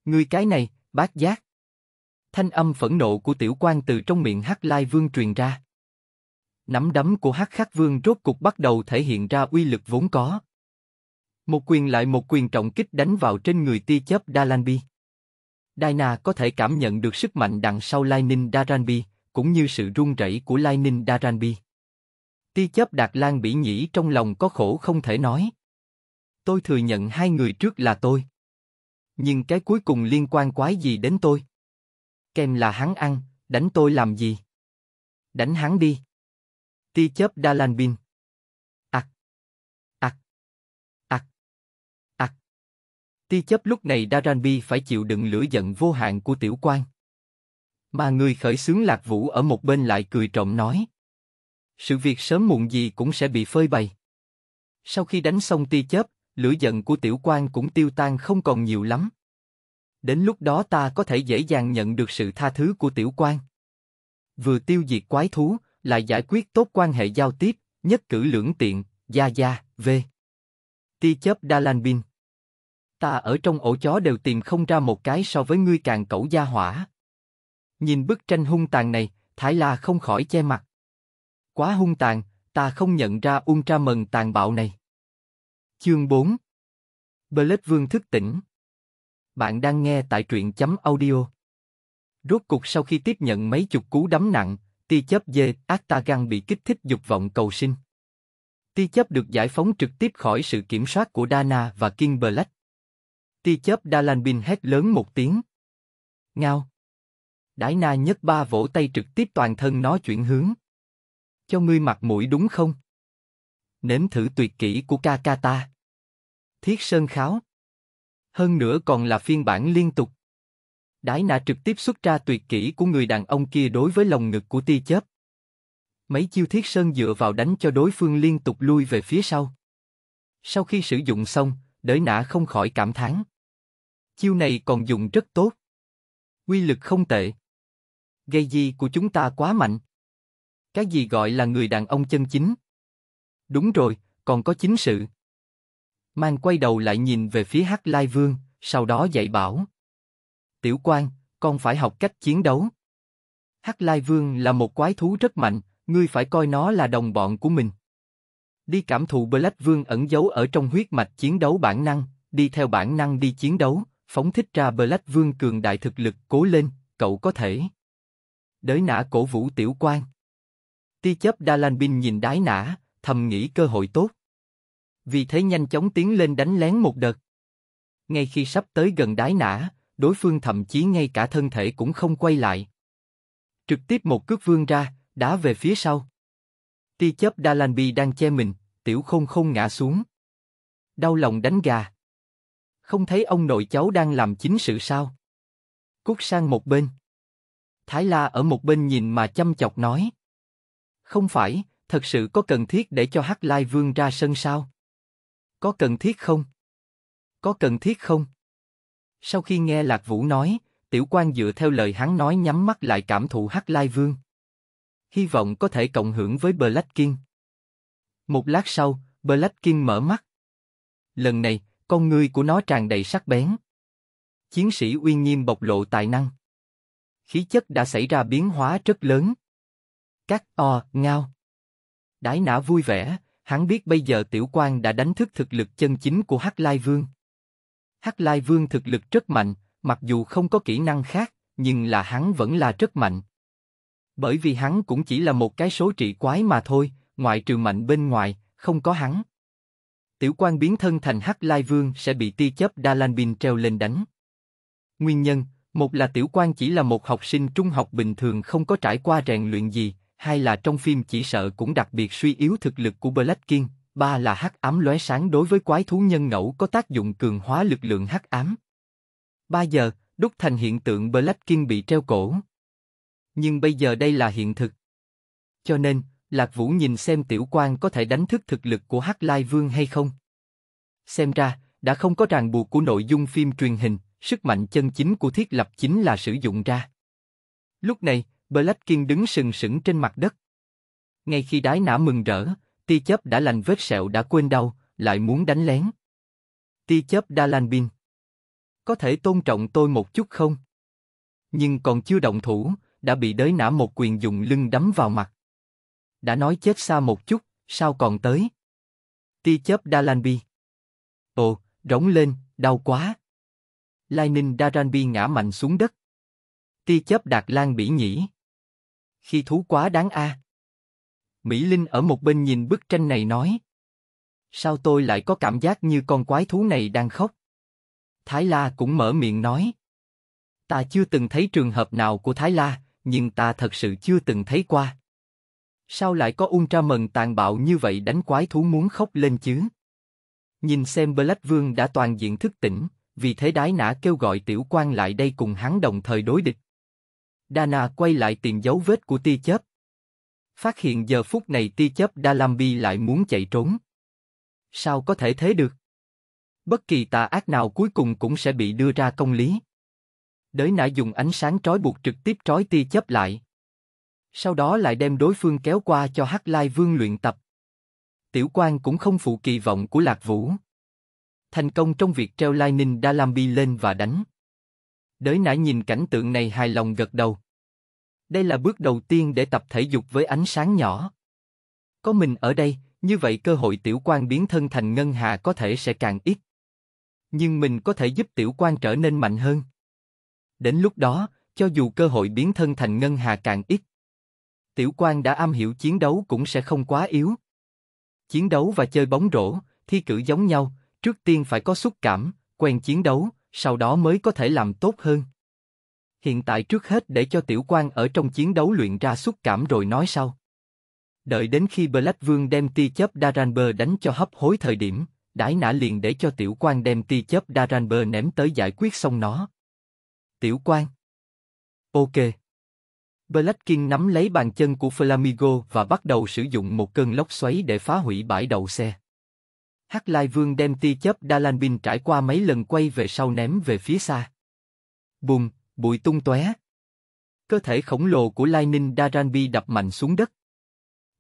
S1: Ngươi cái này, bác giác. Thanh âm phẫn nộ của tiểu quan từ trong miệng hắc lai vương truyền ra nắm đấm của hắc khắc vương rốt cục bắt đầu thể hiện ra uy lực vốn có. Một quyền lại một quyền trọng kích đánh vào trên người tia chớp Dalanbi. Daina có thể cảm nhận được sức mạnh đằng sau Lightning Daranbi, cũng như sự run rẩy của Lightning Daranbi. Tia chớp Đạt Lan bị Nhĩ trong lòng có khổ không thể nói. Tôi thừa nhận hai người trước là tôi. Nhưng cái cuối cùng liên quan quái gì đến tôi? Kem là hắn ăn, đánh tôi làm gì? Đánh hắn đi. Ti chớp đa lan bin. Ặc. Ặc. Ặc. Ặc. Ti chớp lúc này đa Daranbi phải chịu đựng lửa giận vô hạn của tiểu quan. Mà người khởi xướng lạc vũ ở một bên lại cười trộm nói. Sự việc sớm muộn gì cũng sẽ bị phơi bày. Sau khi đánh xong ti chớp, lửa giận của tiểu quan cũng tiêu tan không còn nhiều lắm. Đến lúc đó ta có thể dễ dàng nhận được sự tha thứ của tiểu quan. Vừa tiêu diệt quái thú, lại giải quyết tốt quan hệ giao tiếp, nhất cử lưỡng tiện, gia gia, v. Ti chấp Đa Lan Bin. Ta ở trong ổ chó đều tìm không ra một cái so với ngươi càng cẩu gia hỏa. Nhìn bức tranh hung tàn này, Thái La không khỏi che mặt. Quá hung tàn, ta không nhận ra ung ultra mần tàn bạo này. Chương 4 Blade Vương thức tỉnh Bạn đang nghe tại truyện chấm audio. Rốt cục sau khi tiếp nhận mấy chục cú đấm nặng, tia chớp dê, Octagon bị kích thích dục vọng cầu sinh. Tia chớp được giải phóng trực tiếp khỏi sự kiểm soát của Dana và King Black. Tia chớp Dalanbin hét lớn một tiếng. Ngao. Đãi na nhất ba vỗ tay trực tiếp toàn thân nó chuyển hướng. Cho ngươi mặt mũi đúng không? Nếm thử tuyệt kỹ của Kakata. Thiết sơn kháo. Hơn nữa còn là phiên bản liên tục. Đái nã trực tiếp xuất ra tuyệt kỹ của người đàn ông kia đối với lồng ngực của tia chớp. Mấy chiêu thiết sơn dựa vào đánh cho đối phương liên tục lui về phía sau. Sau khi sử dụng xong, đới nã không khỏi cảm thán. Chiêu này còn dùng rất tốt. Quy lực không tệ. Gây gì của chúng ta quá mạnh. Cái gì gọi là người đàn ông chân chính? Đúng rồi, còn có chính sự. Mang quay đầu lại nhìn về phía Hắc Lai Vương, sau đó dạy bảo tiểu quan, con phải học cách chiến đấu. Hắc Lai Vương là một quái thú rất mạnh, ngươi phải coi nó là đồng bọn của mình. Đi cảm thụ Black Vương ẩn giấu ở trong huyết mạch chiến đấu bản năng, đi theo bản năng đi chiến đấu, phóng thích ra Black Vương cường đại thực lực cố lên, cậu có thể. Đới nã cổ vũ tiểu quan. Ti chấp Dalanbin nhìn đái nã, thầm nghĩ cơ hội tốt. Vì thế nhanh chóng tiến lên đánh lén một đợt. Ngay khi sắp tới gần đái nã, đối phương thậm chí ngay cả thân thể cũng không quay lại. Trực tiếp một cước vương ra, đá về phía sau. Ti chấp Dalanbi đang che mình, tiểu không không ngã xuống. Đau lòng đánh gà. Không thấy ông nội cháu đang làm chính sự sao? Cút sang một bên. Thái La ở một bên nhìn mà chăm chọc nói. Không phải, thật sự có cần thiết để cho Hắc Lai Vương ra sân sao? Có cần thiết không? Có cần thiết không? Sau khi nghe Lạc Vũ nói, Tiểu Quan dựa theo lời hắn nói nhắm mắt lại cảm thụ Hắc Lai Vương. Hy vọng có thể cộng hưởng với Black King. Một lát sau, Black King mở mắt. Lần này, con ngươi của nó tràn đầy sắc bén. Chiến sĩ uy nghiêm bộc lộ tài năng. Khí chất đã xảy ra biến hóa rất lớn. Các o, ngao. Đái nã vui vẻ, hắn biết bây giờ Tiểu Quan đã đánh thức thực lực chân chính của Hắc Lai Vương. Hắc Lai Vương thực lực rất mạnh, mặc dù không có kỹ năng khác, nhưng là hắn vẫn là rất mạnh. Bởi vì hắn cũng chỉ là một cái số trị quái mà thôi, ngoại trừ mạnh bên ngoài, không có hắn. Tiểu quan biến thân thành Hắc Lai Vương sẽ bị Ti Chấp Đa Lan Bình treo lên đánh. Nguyên nhân, một là tiểu quan chỉ là một học sinh trung học bình thường không có trải qua rèn luyện gì, hai là trong phim chỉ sợ cũng đặc biệt suy yếu thực lực của Black King, ba là hắc ám lóe sáng đối với quái thú nhân ngẫu có tác dụng cường hóa lực lượng hắc ám. Ba giờ, đúc thành hiện tượng Blackin bị treo cổ. Nhưng bây giờ đây là hiện thực. Cho nên, Lạc Vũ nhìn xem tiểu quan có thể đánh thức thực lực của Hắc Lai Vương hay không. Xem ra, đã không có ràng buộc của nội dung phim truyền hình, sức mạnh chân chính của thiết lập chính là sử dụng ra. Lúc này, Blackin đứng sừng sững trên mặt đất. Ngay khi đái nã mừng rỡ, tia chớp đã lành vết sẹo đã quên đau, lại muốn đánh lén. Tia chớp đa lan bin. Có thể tôn trọng tôi một chút không? Nhưng còn chưa động thủ, đã bị đới nã một quyền dùng lưng đấm vào mặt. Đã nói chết xa một chút, sao còn tới? Tia chớp đa lan bi. Ồ, rống lên, đau quá. Lai Ninh Daranbi ngã mạnh xuống đất. Tia chớp đạt lan bỉ nhỉ. Khi thú quá đáng a. À. Mỹ Linh ở một bên nhìn bức tranh này nói. Sao tôi lại có cảm giác như con quái thú này đang khóc? Thái La cũng mở miệng nói. Ta chưa từng thấy trường hợp nào của Thái La, nhưng ta thật sự chưa từng thấy qua. Sao lại có Ultraman tàn bạo như vậy đánh quái thú muốn khóc lên chứ? Nhìn xem Black Vương đã toàn diện thức tỉnh, vì thế đái nã kêu gọi tiểu quan lại đây cùng hắn đồng thời đối địch. Dana quay lại tìm dấu vết của tia chớp, phát hiện giờ phút này tia chớp bi lại muốn chạy trốn. Sao có thể thế được? Bất kỳ tà ác nào cuối cùng cũng sẽ bị đưa ra công lý. Đới nã dùng ánh sáng trói buộc trực tiếp trói tia chớp lại. Sau đó lại đem đối phương kéo qua cho Hắc Lai Vương luyện tập. Tiểu quan cũng không phụ kỳ vọng của Lạc Vũ. Thành công trong việc treo lai ninh đa lam bi lên và đánh. Đới nã nhìn cảnh tượng này hài lòng gật đầu đây là bước đầu tiên để tập thể dục với ánh sáng nhỏ. Có mình ở đây, như vậy cơ hội tiểu quan biến thân thành ngân hà có thể sẽ càng ít. Nhưng mình có thể giúp tiểu quan trở nên mạnh hơn. Đến lúc đó, cho dù cơ hội biến thân thành ngân hà càng ít, tiểu quan đã am hiểu chiến đấu cũng sẽ không quá yếu. Chiến đấu và chơi bóng rổ, thi cử giống nhau, trước tiên phải có xúc cảm, quen chiến đấu, sau đó mới có thể làm tốt hơn. Hiện tại trước hết để cho tiểu quan ở trong chiến đấu luyện ra xúc cảm rồi nói sau. Đợi đến khi Black Vương đem ti chấp Daranber đánh cho hấp hối thời điểm, đái nã liền để cho tiểu quan đem ti chấp Daranber ném tới giải quyết xong nó. Tiểu quan Ok. Black King nắm lấy bàn chân của Flamigo và bắt đầu sử dụng một cơn lốc xoáy để phá hủy bãi đầu xe. Hắc Lai Vương đem ti chấp Dalanbin trải qua mấy lần quay về sau ném về phía xa. Bùng, bụi tung tóe. Cơ thể khổng lồ của Lightning Daranbi đập mạnh xuống đất.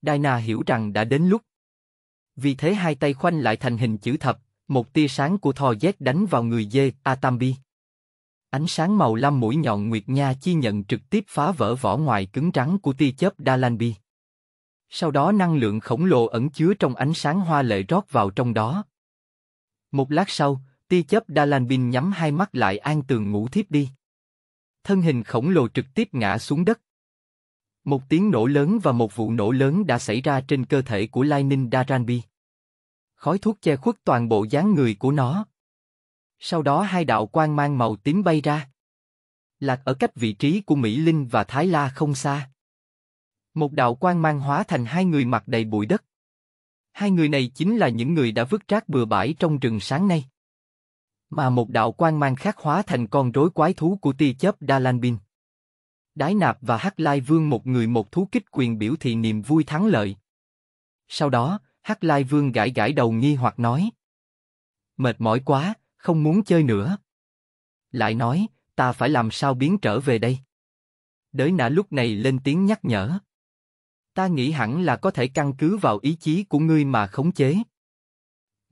S1: Daina hiểu rằng đã đến lúc. Vì thế hai tay khoanh lại thành hình chữ thập, một tia sáng của thò dét đánh vào người dê Atambi. Ánh sáng màu lam mũi nhọn Nguyệt Nha chi nhận trực tiếp phá vỡ vỏ ngoài cứng trắng của tia chớp Dalanbi. Sau đó năng lượng khổng lồ ẩn chứa trong ánh sáng hoa lệ rót vào trong đó. Một lát sau, tia chớp Dalanbin nhắm hai mắt lại an tường ngủ thiếp đi thân hình khổng lồ trực tiếp ngã xuống đất. Một tiếng nổ lớn và một vụ nổ lớn đã xảy ra trên cơ thể của Lightning Daranbi. Khói thuốc che khuất toàn bộ dáng người của nó. Sau đó hai đạo quang mang màu tím bay ra. Lạc ở cách vị trí của Mỹ Linh và Thái La không xa. Một đạo quang mang hóa thành hai người mặc đầy bụi đất. Hai người này chính là những người đã vứt rác bừa bãi trong rừng sáng nay mà một đạo quan mang khác hóa thành con rối quái thú của tia chớp Dalanbin. Đái Nạp và Hắc Lai Vương một người một thú kích quyền biểu thị niềm vui thắng lợi. Sau đó, Hắc Lai Vương gãi gãi đầu nghi hoặc nói. Mệt mỏi quá, không muốn chơi nữa. Lại nói, ta phải làm sao biến trở về đây? Đới nã lúc này lên tiếng nhắc nhở. Ta nghĩ hẳn là có thể căn cứ vào ý chí của ngươi mà khống chế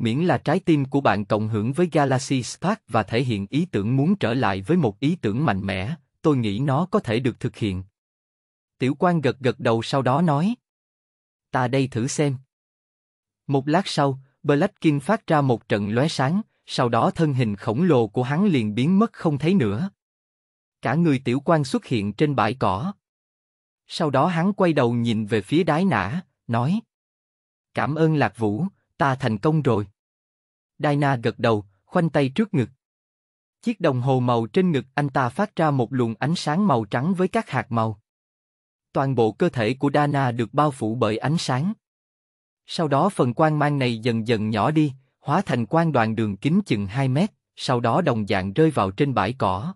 S1: miễn là trái tim của bạn cộng hưởng với Galaxy Spark và thể hiện ý tưởng muốn trở lại với một ý tưởng mạnh mẽ, tôi nghĩ nó có thể được thực hiện. Tiểu quan gật gật đầu sau đó nói. Ta đây thử xem. Một lát sau, Black phát ra một trận lóe sáng, sau đó thân hình khổng lồ của hắn liền biến mất không thấy nữa. Cả người tiểu quan xuất hiện trên bãi cỏ. Sau đó hắn quay đầu nhìn về phía đái nã, nói. Cảm ơn Lạc Vũ, Ta thành công rồi. Daina gật đầu, khoanh tay trước ngực. Chiếc đồng hồ màu trên ngực anh ta phát ra một luồng ánh sáng màu trắng với các hạt màu. Toàn bộ cơ thể của Dana được bao phủ bởi ánh sáng. Sau đó phần quang mang này dần dần nhỏ đi, hóa thành quang đoàn đường kính chừng 2 mét, sau đó đồng dạng rơi vào trên bãi cỏ.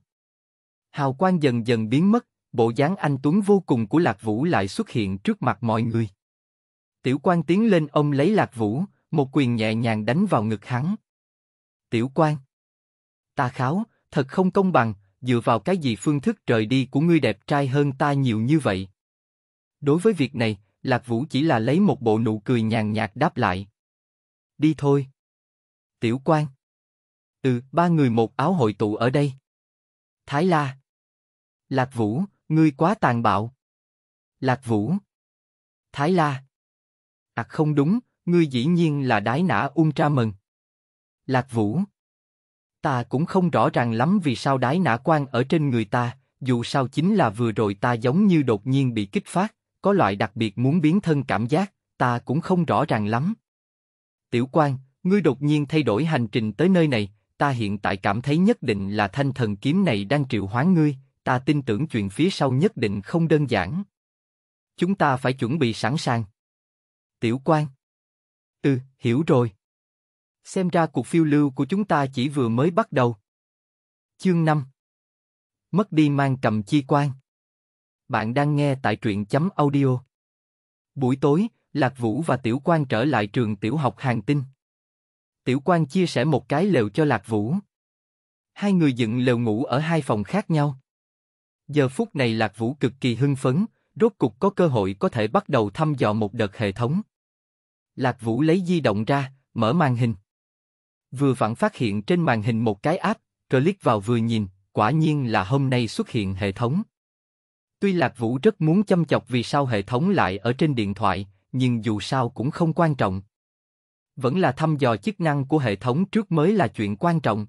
S1: Hào quang dần dần biến mất, bộ dáng anh Tuấn vô cùng của Lạc Vũ lại xuất hiện trước mặt mọi người. Tiểu quan tiến lên ông lấy Lạc Vũ, một quyền nhẹ nhàng đánh vào ngực hắn. Tiểu quan, ta kháo, thật không công bằng, dựa vào cái gì phương thức trời đi của ngươi đẹp trai hơn ta nhiều như vậy? Đối với việc này, Lạc Vũ chỉ là lấy một bộ nụ cười nhàn nhạt đáp lại. Đi thôi. Tiểu quan. Ừ, ba người một áo hội tụ ở đây. Thái La. Lạc Vũ, ngươi quá tàn bạo. Lạc Vũ. Thái La. À không đúng, Ngươi dĩ nhiên là đái nã Ultraman. Lạc Vũ. Ta cũng không rõ ràng lắm vì sao đái nã quan ở trên người ta, dù sao chính là vừa rồi ta giống như đột nhiên bị kích phát, có loại đặc biệt muốn biến thân cảm giác, ta cũng không rõ ràng lắm. Tiểu quan, ngươi đột nhiên thay đổi hành trình tới nơi này, ta hiện tại cảm thấy nhất định là thanh thần kiếm này đang triệu hoán ngươi, ta tin tưởng chuyện phía sau nhất định không đơn giản. Chúng ta phải chuẩn bị sẵn sàng. Tiểu quan Ừ, hiểu rồi. Xem ra cuộc phiêu lưu của chúng ta chỉ vừa mới bắt đầu. Chương 5 Mất đi mang cầm chi quan Bạn đang nghe tại truyện chấm audio. Buổi tối, Lạc Vũ và Tiểu Quan trở lại trường tiểu học Hàng Tinh. Tiểu Quan chia sẻ một cái lều cho Lạc Vũ. Hai người dựng lều ngủ ở hai phòng khác nhau. Giờ phút này Lạc Vũ cực kỳ hưng phấn, rốt cục có cơ hội có thể bắt đầu thăm dò một đợt hệ thống. Lạc Vũ lấy di động ra, mở màn hình. Vừa vặn phát hiện trên màn hình một cái app, click vào vừa nhìn, quả nhiên là hôm nay xuất hiện hệ thống. Tuy Lạc Vũ rất muốn chăm chọc vì sao hệ thống lại ở trên điện thoại, nhưng dù sao cũng không quan trọng. Vẫn là thăm dò chức năng của hệ thống trước mới là chuyện quan trọng.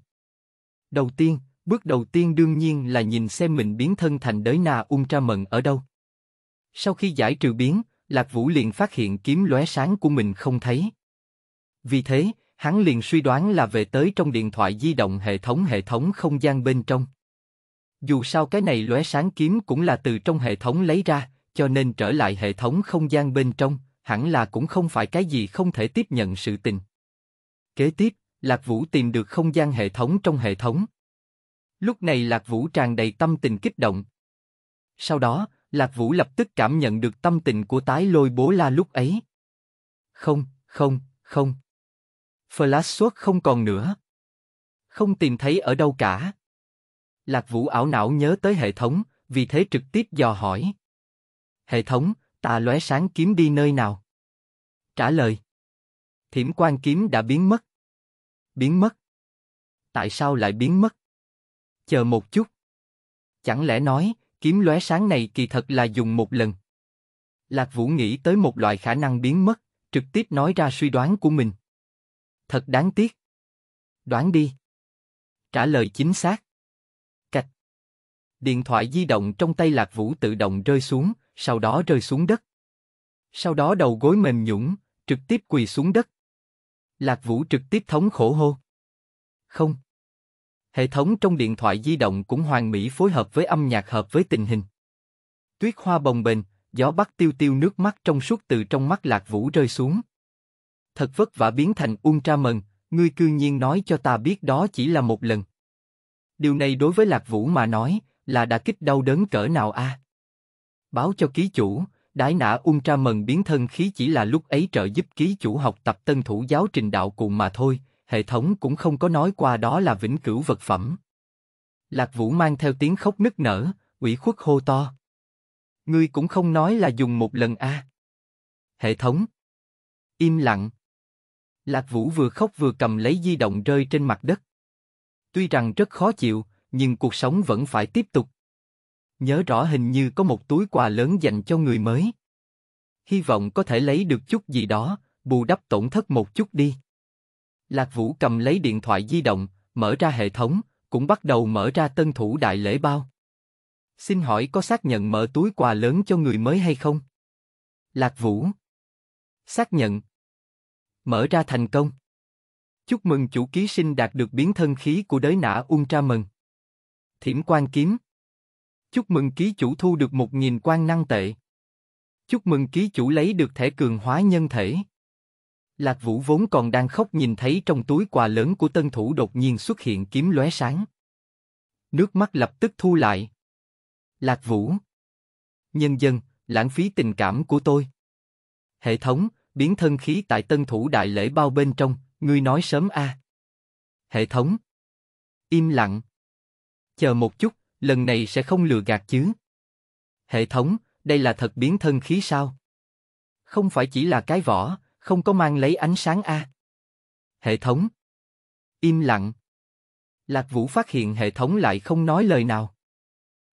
S1: Đầu tiên, bước đầu tiên đương nhiên là nhìn xem mình biến thân thành đới na Ultraman ở đâu. Sau khi giải trừ biến, Lạc Vũ liền phát hiện kiếm lóe sáng của mình không thấy. Vì thế, hắn liền suy đoán là về tới trong điện thoại di động hệ thống hệ thống không gian bên trong. Dù sao cái này lóe sáng kiếm cũng là từ trong hệ thống lấy ra, cho nên trở lại hệ thống không gian bên trong, hẳn là cũng không phải cái gì không thể tiếp nhận sự tình. Kế tiếp, Lạc Vũ tìm được không gian hệ thống trong hệ thống. Lúc này Lạc Vũ tràn đầy tâm tình kích động. Sau đó, Lạc Vũ lập tức cảm nhận được tâm tình của tái lôi bố la lúc ấy. Không, không, không. Flash suốt không còn nữa. Không tìm thấy ở đâu cả. Lạc Vũ ảo não nhớ tới hệ thống, vì thế trực tiếp dò hỏi. Hệ thống, tà lóe sáng kiếm đi nơi nào? Trả lời. Thiểm quan kiếm đã biến mất. Biến mất. Tại sao lại biến mất? Chờ một chút. Chẳng lẽ nói, kiếm lóe sáng này kỳ thật là dùng một lần. Lạc Vũ nghĩ tới một loại khả năng biến mất, trực tiếp nói ra suy đoán của mình. Thật đáng tiếc. Đoán đi. Trả lời chính xác. Cạch. Điện thoại di động trong tay Lạc Vũ tự động rơi xuống, sau đó rơi xuống đất. Sau đó đầu gối mềm nhũn, trực tiếp quỳ xuống đất. Lạc Vũ trực tiếp thống khổ hô. Không. Hệ thống trong điện thoại di động cũng hoàn mỹ phối hợp với âm nhạc hợp với tình hình. Tuyết hoa bồng bềnh, gió bắt tiêu tiêu nước mắt trong suốt từ trong mắt lạc vũ rơi xuống. Thật vất vả biến thành ultra mần, ngươi cư nhiên nói cho ta biết đó chỉ là một lần. Điều này đối với lạc vũ mà nói, là đã kích đau đớn cỡ nào a? À? Báo cho ký chủ, đái nã ultra mần biến thân khí chỉ là lúc ấy trợ giúp ký chủ học tập tân thủ giáo trình đạo cùng mà thôi, hệ thống cũng không có nói qua đó là vĩnh cửu vật phẩm. Lạc Vũ mang theo tiếng khóc nức nở, ủy khuất hô to. Ngươi cũng không nói là dùng một lần a. À. Hệ thống. Im lặng. Lạc Vũ vừa khóc vừa cầm lấy di động rơi trên mặt đất. Tuy rằng rất khó chịu, nhưng cuộc sống vẫn phải tiếp tục. Nhớ rõ hình như có một túi quà lớn dành cho người mới. Hy vọng có thể lấy được chút gì đó, bù đắp tổn thất một chút đi. Lạc Vũ cầm lấy điện thoại di động, mở ra hệ thống, cũng bắt đầu mở ra tân thủ đại lễ bao. Xin hỏi có xác nhận mở túi quà lớn cho người mới hay không? Lạc Vũ. Xác nhận. Mở ra thành công. Chúc mừng chủ ký sinh đạt được biến thân khí của đới nã Ultra Mừng. Thiểm quan kiếm. Chúc mừng ký chủ thu được 1.000 quan năng tệ. Chúc mừng ký chủ lấy được thẻ cường hóa nhân thể. Lạc Vũ vốn còn đang khóc nhìn thấy trong túi quà lớn của tân thủ đột nhiên xuất hiện kiếm lóe sáng. Nước mắt lập tức thu lại. Lạc Vũ. Nhân dân, lãng phí tình cảm của tôi. Hệ thống, biến thân khí tại tân thủ đại lễ bao bên trong, ngươi nói sớm a. À. Hệ thống. Im lặng. Chờ một chút, lần này sẽ không lừa gạt chứ. Hệ thống, đây là thật biến thân khí sao? Không phải chỉ là cái vỏ, không có mang lấy ánh sáng a. Hệ thống. Im lặng. Lạc Vũ phát hiện hệ thống lại không nói lời nào.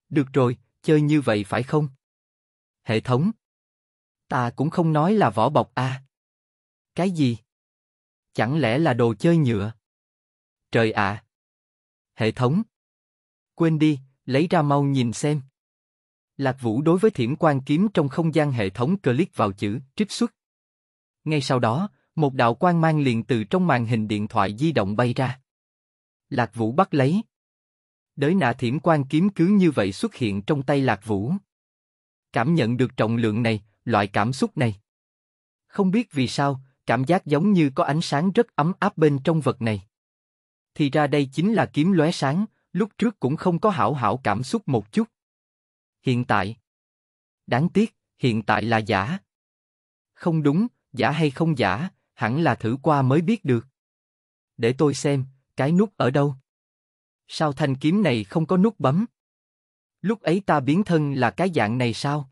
S1: Được rồi, chơi như vậy phải không? Hệ thống. Ta cũng không nói là vỏ bọc a. Cái gì? Chẳng lẽ là đồ chơi nhựa? Trời ạ. Hệ thống. Quên đi, lấy ra mau nhìn xem. Lạc Vũ đối với thiểm quan kiếm trong không gian hệ thống click vào chữ trích xuất ngay sau đó, một đạo quang mang liền từ trong màn hình điện thoại di động bay ra. Lạc Vũ bắt lấy. Đới nạ thiểm quan kiếm cứ như vậy xuất hiện trong tay Lạc Vũ. Cảm nhận được trọng lượng này, loại cảm xúc này. Không biết vì sao, cảm giác giống như có ánh sáng rất ấm áp bên trong vật này. Thì ra đây chính là kiếm lóe sáng, lúc trước cũng không có hảo hảo cảm xúc một chút. Hiện tại. Đáng tiếc, hiện tại là giả. Không đúng, giả hay không giả, hẳn là thử qua mới biết được. Để tôi xem, cái nút ở đâu? Sao thanh kiếm này không có nút bấm? Lúc ấy ta biến thân là cái dạng này sao?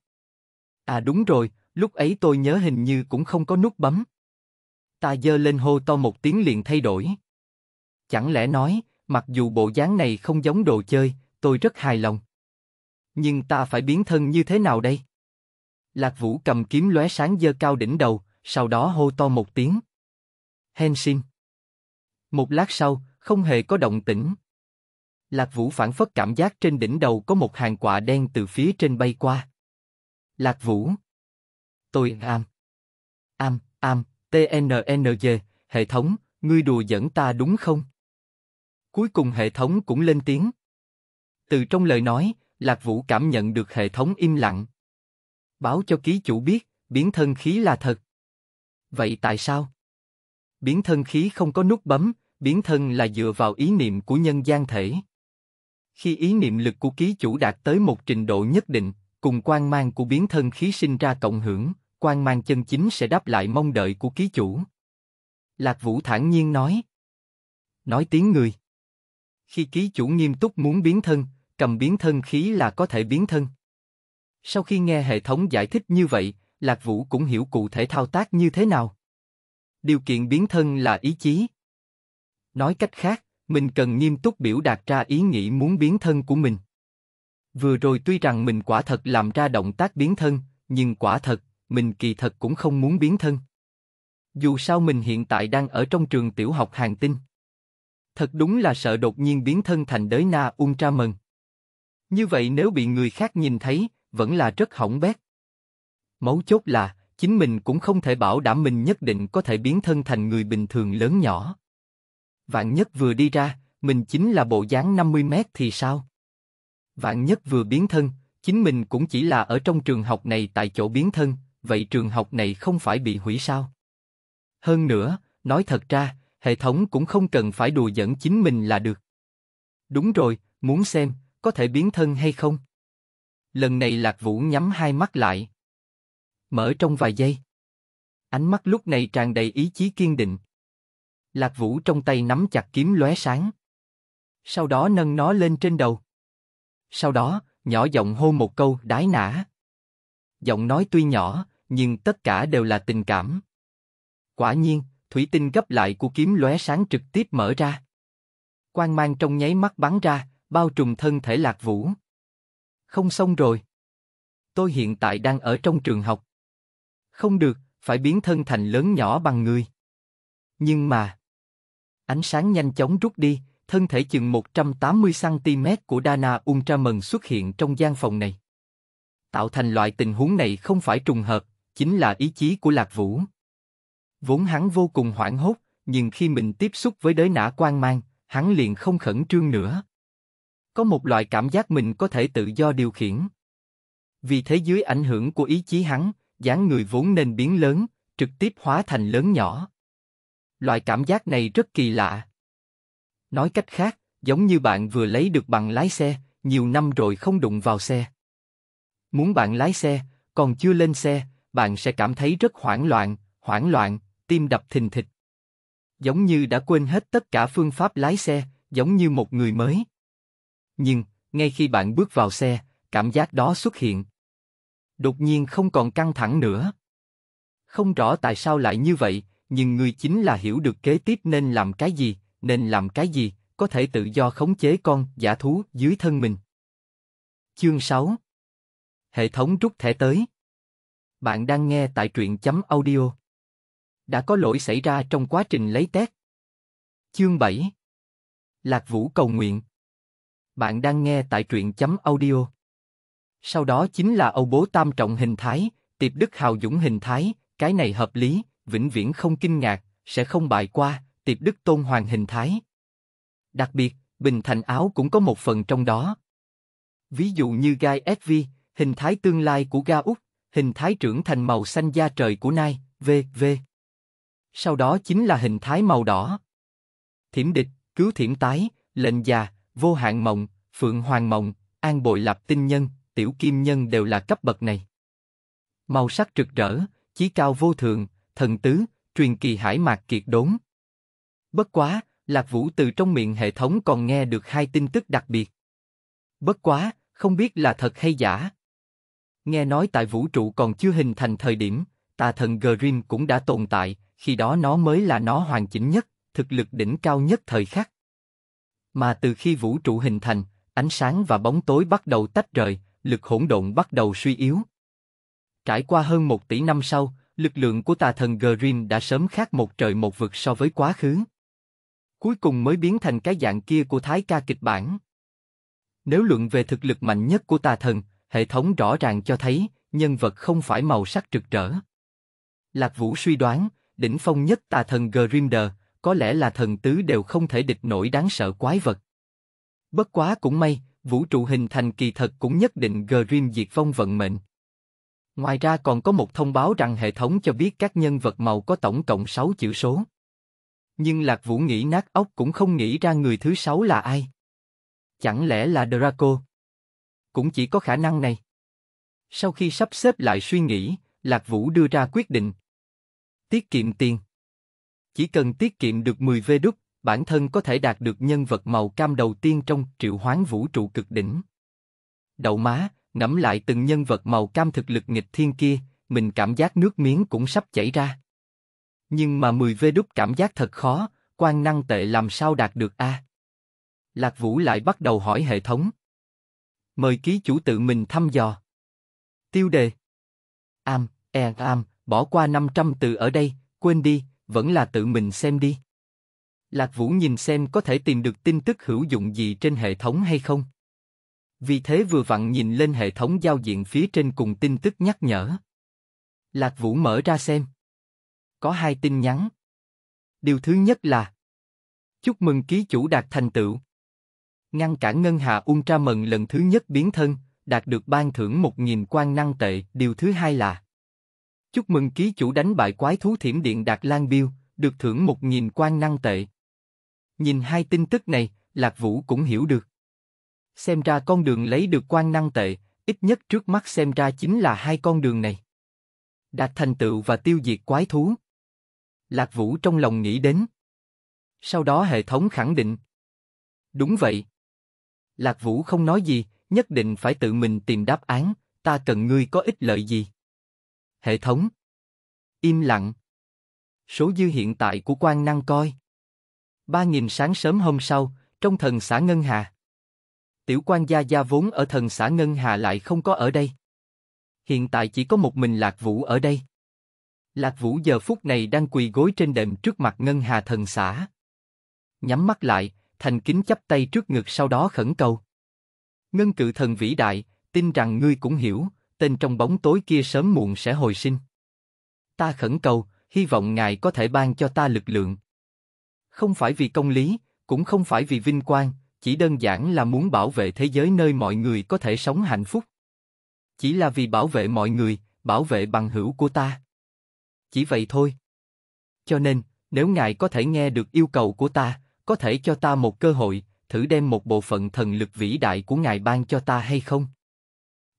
S1: À đúng rồi, lúc ấy tôi nhớ hình như cũng không có nút bấm. Ta dơ lên hô to một tiếng liền thay đổi. Chẳng lẽ nói, mặc dù bộ dáng này không giống đồ chơi, tôi rất hài lòng. Nhưng ta phải biến thân như thế nào đây? Lạc Vũ cầm kiếm lóe sáng dơ cao đỉnh đầu, sau đó hô to một tiếng. Henshin. Một lát sau, không hề có động tĩnh. Lạc Vũ phản phất cảm giác trên đỉnh đầu có một hàng quả đen từ phía trên bay qua. Lạc Vũ. Tôi am. Am, am, TNNG, hệ thống, ngươi đùa dẫn ta đúng không? Cuối cùng hệ thống cũng lên tiếng. Từ trong lời nói, Lạc Vũ cảm nhận được hệ thống im lặng. Báo cho ký chủ biết, biến thân khí là thật. Vậy tại sao? Biến thân khí không có nút bấm, biến thân là dựa vào ý niệm của nhân gian thể. Khi ý niệm lực của ký chủ đạt tới một trình độ nhất định, cùng quang mang của biến thân khí sinh ra cộng hưởng, quang mang chân chính sẽ đáp lại mong đợi của ký chủ. Lạc Vũ thản nhiên nói. Nói tiếng người. Khi ký chủ nghiêm túc muốn biến thân, cầm biến thân khí là có thể biến thân. Sau khi nghe hệ thống giải thích như vậy, Lạc Vũ cũng hiểu cụ thể thao tác như thế nào. Điều kiện biến thân là ý chí. Nói cách khác, mình cần nghiêm túc biểu đạt ra ý nghĩ muốn biến thân của mình. Vừa rồi tuy rằng mình quả thật làm ra động tác biến thân, nhưng quả thật, mình kỳ thật cũng không muốn biến thân. Dù sao mình hiện tại đang ở trong trường tiểu học hàng tinh. Thật đúng là sợ đột nhiên biến thân thành đới na Ultra Ultraman. Như vậy nếu bị người khác nhìn thấy, vẫn là rất hỏng bét. Mấu chốt là, chính mình cũng không thể bảo đảm mình nhất định có thể biến thân thành người bình thường lớn nhỏ. Vạn nhất vừa đi ra, mình chính là bộ dáng 50 mét thì sao? Vạn nhất vừa biến thân, chính mình cũng chỉ là ở trong trường học này tại chỗ biến thân, vậy trường học này không phải bị hủy sao? Hơn nữa, nói thật ra, hệ thống cũng không cần phải đùa dẫn chính mình là được. Đúng rồi, muốn xem, có thể biến thân hay không? Lần này Lạc Vũ nhắm hai mắt lại, Mở trong vài giây. Ánh mắt lúc này tràn đầy ý chí kiên định. Lạc Vũ trong tay nắm chặt kiếm lóe sáng. Sau đó nâng nó lên trên đầu. Sau đó, nhỏ giọng hô một câu đái nã. Giọng nói tuy nhỏ, nhưng tất cả đều là tình cảm. Quả nhiên, thủy tinh gấp lại của kiếm lóe sáng trực tiếp mở ra. Quang mang trong nháy mắt bắn ra, bao trùm thân thể Lạc Vũ. Không xong rồi. Tôi hiện tại đang ở trong trường học. Không được, phải biến thân thành lớn nhỏ bằng người. Nhưng mà... Ánh sáng nhanh chóng rút đi, thân thể chừng 180cm của Dana Ultraman xuất hiện trong gian phòng này. Tạo thành loại tình huống này không phải trùng hợp, chính là ý chí của Lạc Vũ. Vốn hắn vô cùng hoảng hốt, nhưng khi mình tiếp xúc với đới nã quan mang, hắn liền không khẩn trương nữa. Có một loại cảm giác mình có thể tự do điều khiển. Vì thế dưới ảnh hưởng của ý chí hắn, dáng người vốn nên biến lớn, trực tiếp hóa thành lớn nhỏ. Loại cảm giác này rất kỳ lạ. Nói cách khác, giống như bạn vừa lấy được bằng lái xe, nhiều năm rồi không đụng vào xe. Muốn bạn lái xe, còn chưa lên xe, bạn sẽ cảm thấy rất hoảng loạn, hoảng loạn, tim đập thình thịch. Giống như đã quên hết tất cả phương pháp lái xe, giống như một người mới. Nhưng, ngay khi bạn bước vào xe, cảm giác đó xuất hiện, đột nhiên không còn căng thẳng nữa. Không rõ tại sao lại như vậy, nhưng người chính là hiểu được kế tiếp nên làm cái gì, nên làm cái gì, có thể tự do khống chế con giả thú dưới thân mình. Chương 6 Hệ thống rút thẻ tới. Bạn đang nghe tại truyện chấm audio. Đã có lỗi xảy ra trong quá trình lấy test. Chương 7 Lạc Vũ cầu nguyện. Bạn đang nghe tại truyện chấm audio. Sau đó chính là Âu Bố Tam Trọng hình thái, Tiệp Đức Hào Dũng hình thái, cái này hợp lý, vĩnh viễn không kinh ngạc, sẽ không bại qua, Tiệp Đức Tôn Hoàng hình thái. Đặc biệt, Bình Thành Áo cũng có một phần trong đó. Ví dụ như Gai SV, hình thái tương lai của Ga Úc, hình thái trưởng thành màu xanh da trời của Nai, VV. Sau đó chính là hình thái màu đỏ. Thiểm địch, cứu thiểm tái, lệnh già, vô hạn mộng, phượng hoàng mộng, an bội lập tinh nhân, tiểu kim nhân đều là cấp bậc này. Màu sắc rực rỡ, chí cao vô thường, thần tứ, truyền kỳ hải mạc kiệt đốn. Bất quá, Lạc Vũ từ trong miệng hệ thống còn nghe được hai tin tức đặc biệt. Bất quá, không biết là thật hay giả. Nghe nói tại vũ trụ còn chưa hình thành thời điểm, tà thần Grim cũng đã tồn tại, khi đó nó mới là nó hoàn chỉnh nhất, thực lực đỉnh cao nhất thời khắc. Mà từ khi vũ trụ hình thành, ánh sáng và bóng tối bắt đầu tách rời, lực hỗn độn bắt đầu suy yếu. Trải qua hơn một tỷ năm sau, lực lượng của tà thần Grim đã sớm khác một trời một vực so với quá khứ. Cuối cùng mới biến thành cái dạng kia của thái ca kịch bản. Nếu luận về thực lực mạnh nhất của tà thần, hệ thống rõ ràng cho thấy, nhân vật không phải màu sắc rực rỡ. Lạc Vũ suy đoán, đỉnh phong nhất tà thần Grimder, có lẽ là thần tứ đều không thể địch nổi đáng sợ quái vật. Bất quá cũng may, vũ trụ hình thành kỳ thật cũng nhất định gờ rim diệt vong vận mệnh. Ngoài ra còn có một thông báo rằng hệ thống cho biết các nhân vật màu có tổng cộng 6 chữ số. Nhưng Lạc Vũ nghĩ nát óc cũng không nghĩ ra người thứ sáu là ai. Chẳng lẽ là Draco? Cũng chỉ có khả năng này. Sau khi sắp xếp lại suy nghĩ, Lạc Vũ đưa ra quyết định. Tiết kiệm tiền. Chỉ cần tiết kiệm được 10 vê đúc bản thân có thể đạt được nhân vật màu cam đầu tiên trong triệu hoán vũ trụ cực đỉnh. Đậu má, ngẫm lại từng nhân vật màu cam thực lực nghịch thiên kia, mình cảm giác nước miếng cũng sắp chảy ra. Nhưng mà 10 vê đúc cảm giác thật khó, quan năng tệ làm sao đạt được a? Lạc Vũ lại bắt đầu hỏi hệ thống. Mời ký chủ tự mình thăm dò. Tiêu đề. Am, e am, bỏ qua 500 từ ở đây, quên đi, vẫn là tự mình xem đi. Lạc Vũ nhìn xem có thể tìm được tin tức hữu dụng gì trên hệ thống hay không. Vì thế vừa vặn nhìn lên hệ thống giao diện phía trên cùng tin tức nhắc nhở. Lạc Vũ mở ra xem. Có hai tin nhắn. Điều thứ nhất là Chúc mừng ký chủ đạt thành tựu. Ngăn cản Ngân Hà Ultra Mần lần thứ nhất biến thân, đạt được ban thưởng 1.000 quan năng tệ. Điều thứ hai là Chúc mừng ký chủ đánh bại quái thú thiểm điện Đạt Lan Biêu, được thưởng 1.000 quan năng tệ. Nhìn hai tin tức này, Lạc Vũ cũng hiểu được. Xem ra con đường lấy được quan năng tệ, ít nhất trước mắt xem ra chính là hai con đường này. Đạt thành tựu và tiêu diệt quái thú. Lạc Vũ trong lòng nghĩ đến. Sau đó hệ thống khẳng định. Đúng vậy. Lạc Vũ không nói gì, nhất định phải tự mình tìm đáp án, ta cần ngươi có ích lợi gì. Hệ thống. Im lặng. Số dư hiện tại của quan năng coi. Ba nghìn sáng sớm hôm sau, trong thần xã Ngân Hà. Tiểu quan gia gia vốn ở thần xã Ngân Hà lại không có ở đây. Hiện tại chỉ có một mình Lạc Vũ ở đây. Lạc Vũ giờ phút này đang quỳ gối trên đệm trước mặt Ngân Hà thần xã. Nhắm mắt lại, thành kính chắp tay trước ngực sau đó khẩn cầu. Ngân cự thần vĩ đại, tin rằng ngươi cũng hiểu, tên trong bóng tối kia sớm muộn sẽ hồi sinh. Ta khẩn cầu, hy vọng ngài có thể ban cho ta lực lượng, không phải vì công lý, cũng không phải vì vinh quang, chỉ đơn giản là muốn bảo vệ thế giới nơi mọi người có thể sống hạnh phúc. Chỉ là vì bảo vệ mọi người, bảo vệ bằng hữu của ta. Chỉ vậy thôi. Cho nên, nếu ngài có thể nghe được yêu cầu của ta, có thể cho ta một cơ hội, thử đem một bộ phận thần lực vĩ đại của ngài ban cho ta hay không?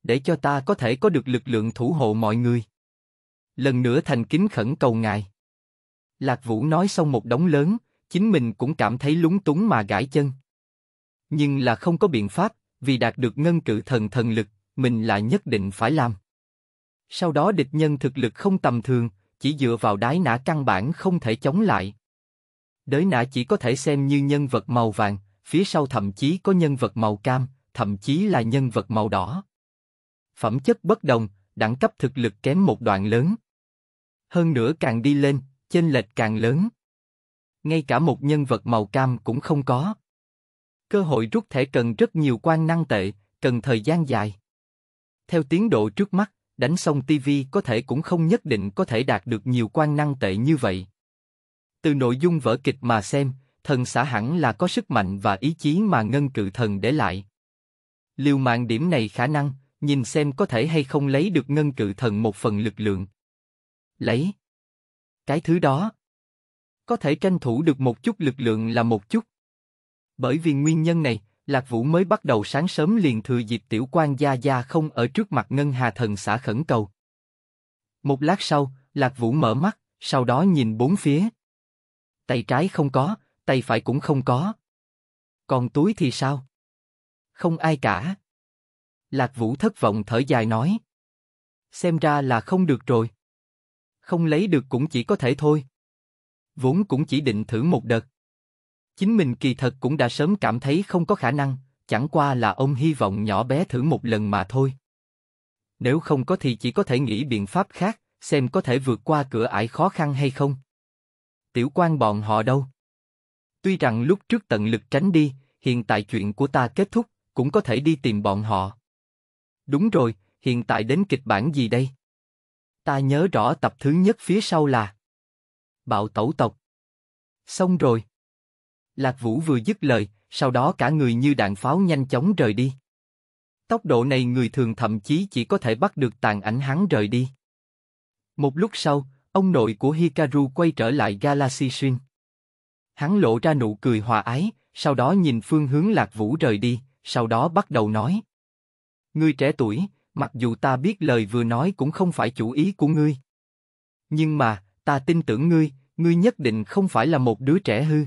S1: Để cho ta có thể có được lực lượng thủ hộ mọi người. Lần nữa thành kính khẩn cầu ngài. Lạc Vũ nói xong một đống lớn, chính mình cũng cảm thấy lúng túng mà gãi chân. Nhưng là không có biện pháp, vì đạt được ngân cự thần thần lực, mình lại nhất định phải làm. Sau đó địch nhân thực lực không tầm thường, chỉ dựa vào đái nã căn bản không thể chống lại. Đới nã chỉ có thể xem như nhân vật màu vàng, phía sau thậm chí có nhân vật màu cam, thậm chí là nhân vật màu đỏ. Phẩm chất bất đồng, đẳng cấp thực lực kém một đoạn lớn. Hơn nữa càng đi lên, chênh lệch càng lớn ngay cả một nhân vật màu cam cũng không có. Cơ hội rút thẻ cần rất nhiều quan năng tệ, cần thời gian dài. Theo tiến độ trước mắt, đánh xong TV có thể cũng không nhất định có thể đạt được nhiều quan năng tệ như vậy. Từ nội dung vở kịch mà xem, thần xã hẳn là có sức mạnh và ý chí mà ngân cự thần để lại. Liều mạng điểm này khả năng, nhìn xem có thể hay không lấy được ngân cự thần một phần lực lượng. Lấy. Cái thứ đó. Có thể tranh thủ được một chút lực lượng là một chút. Bởi vì nguyên nhân này, Lạc Vũ mới bắt đầu sáng sớm liền thừa dịp tiểu quan gia gia không ở trước mặt Ngân Hà Thần xã khẩn cầu. Một lát sau, Lạc Vũ mở mắt, sau đó nhìn bốn phía. Tay trái không có, tay phải cũng không có. Còn túi thì sao? Không ai cả. Lạc Vũ thất vọng thở dài nói. Xem ra là không được rồi. Không lấy được cũng chỉ có thể thôi vốn cũng chỉ định thử một đợt. Chính mình kỳ thật cũng đã sớm cảm thấy không có khả năng, chẳng qua là ông hy vọng nhỏ bé thử một lần mà thôi. Nếu không có thì chỉ có thể nghĩ biện pháp khác, xem có thể vượt qua cửa ải khó khăn hay không. Tiểu quan bọn họ đâu? Tuy rằng lúc trước tận lực tránh đi, hiện tại chuyện của ta kết thúc, cũng có thể đi tìm bọn họ. Đúng rồi, hiện tại đến kịch bản gì đây? Ta nhớ rõ tập thứ nhất phía sau là bạo tẩu tộc. Xong rồi. Lạc Vũ vừa dứt lời, sau đó cả người như đạn pháo nhanh chóng rời đi. Tốc độ này người thường thậm chí chỉ có thể bắt được tàn ảnh hắn rời đi. Một lúc sau, ông nội của Hikaru quay trở lại Galaxy Shin. Hắn lộ ra nụ cười hòa ái, sau đó nhìn phương hướng Lạc Vũ rời đi, sau đó bắt đầu nói. Ngươi trẻ tuổi, mặc dù ta biết lời vừa nói cũng không phải chủ ý của ngươi. Nhưng mà, ta tin tưởng ngươi, ngươi nhất định không phải là một đứa trẻ hư.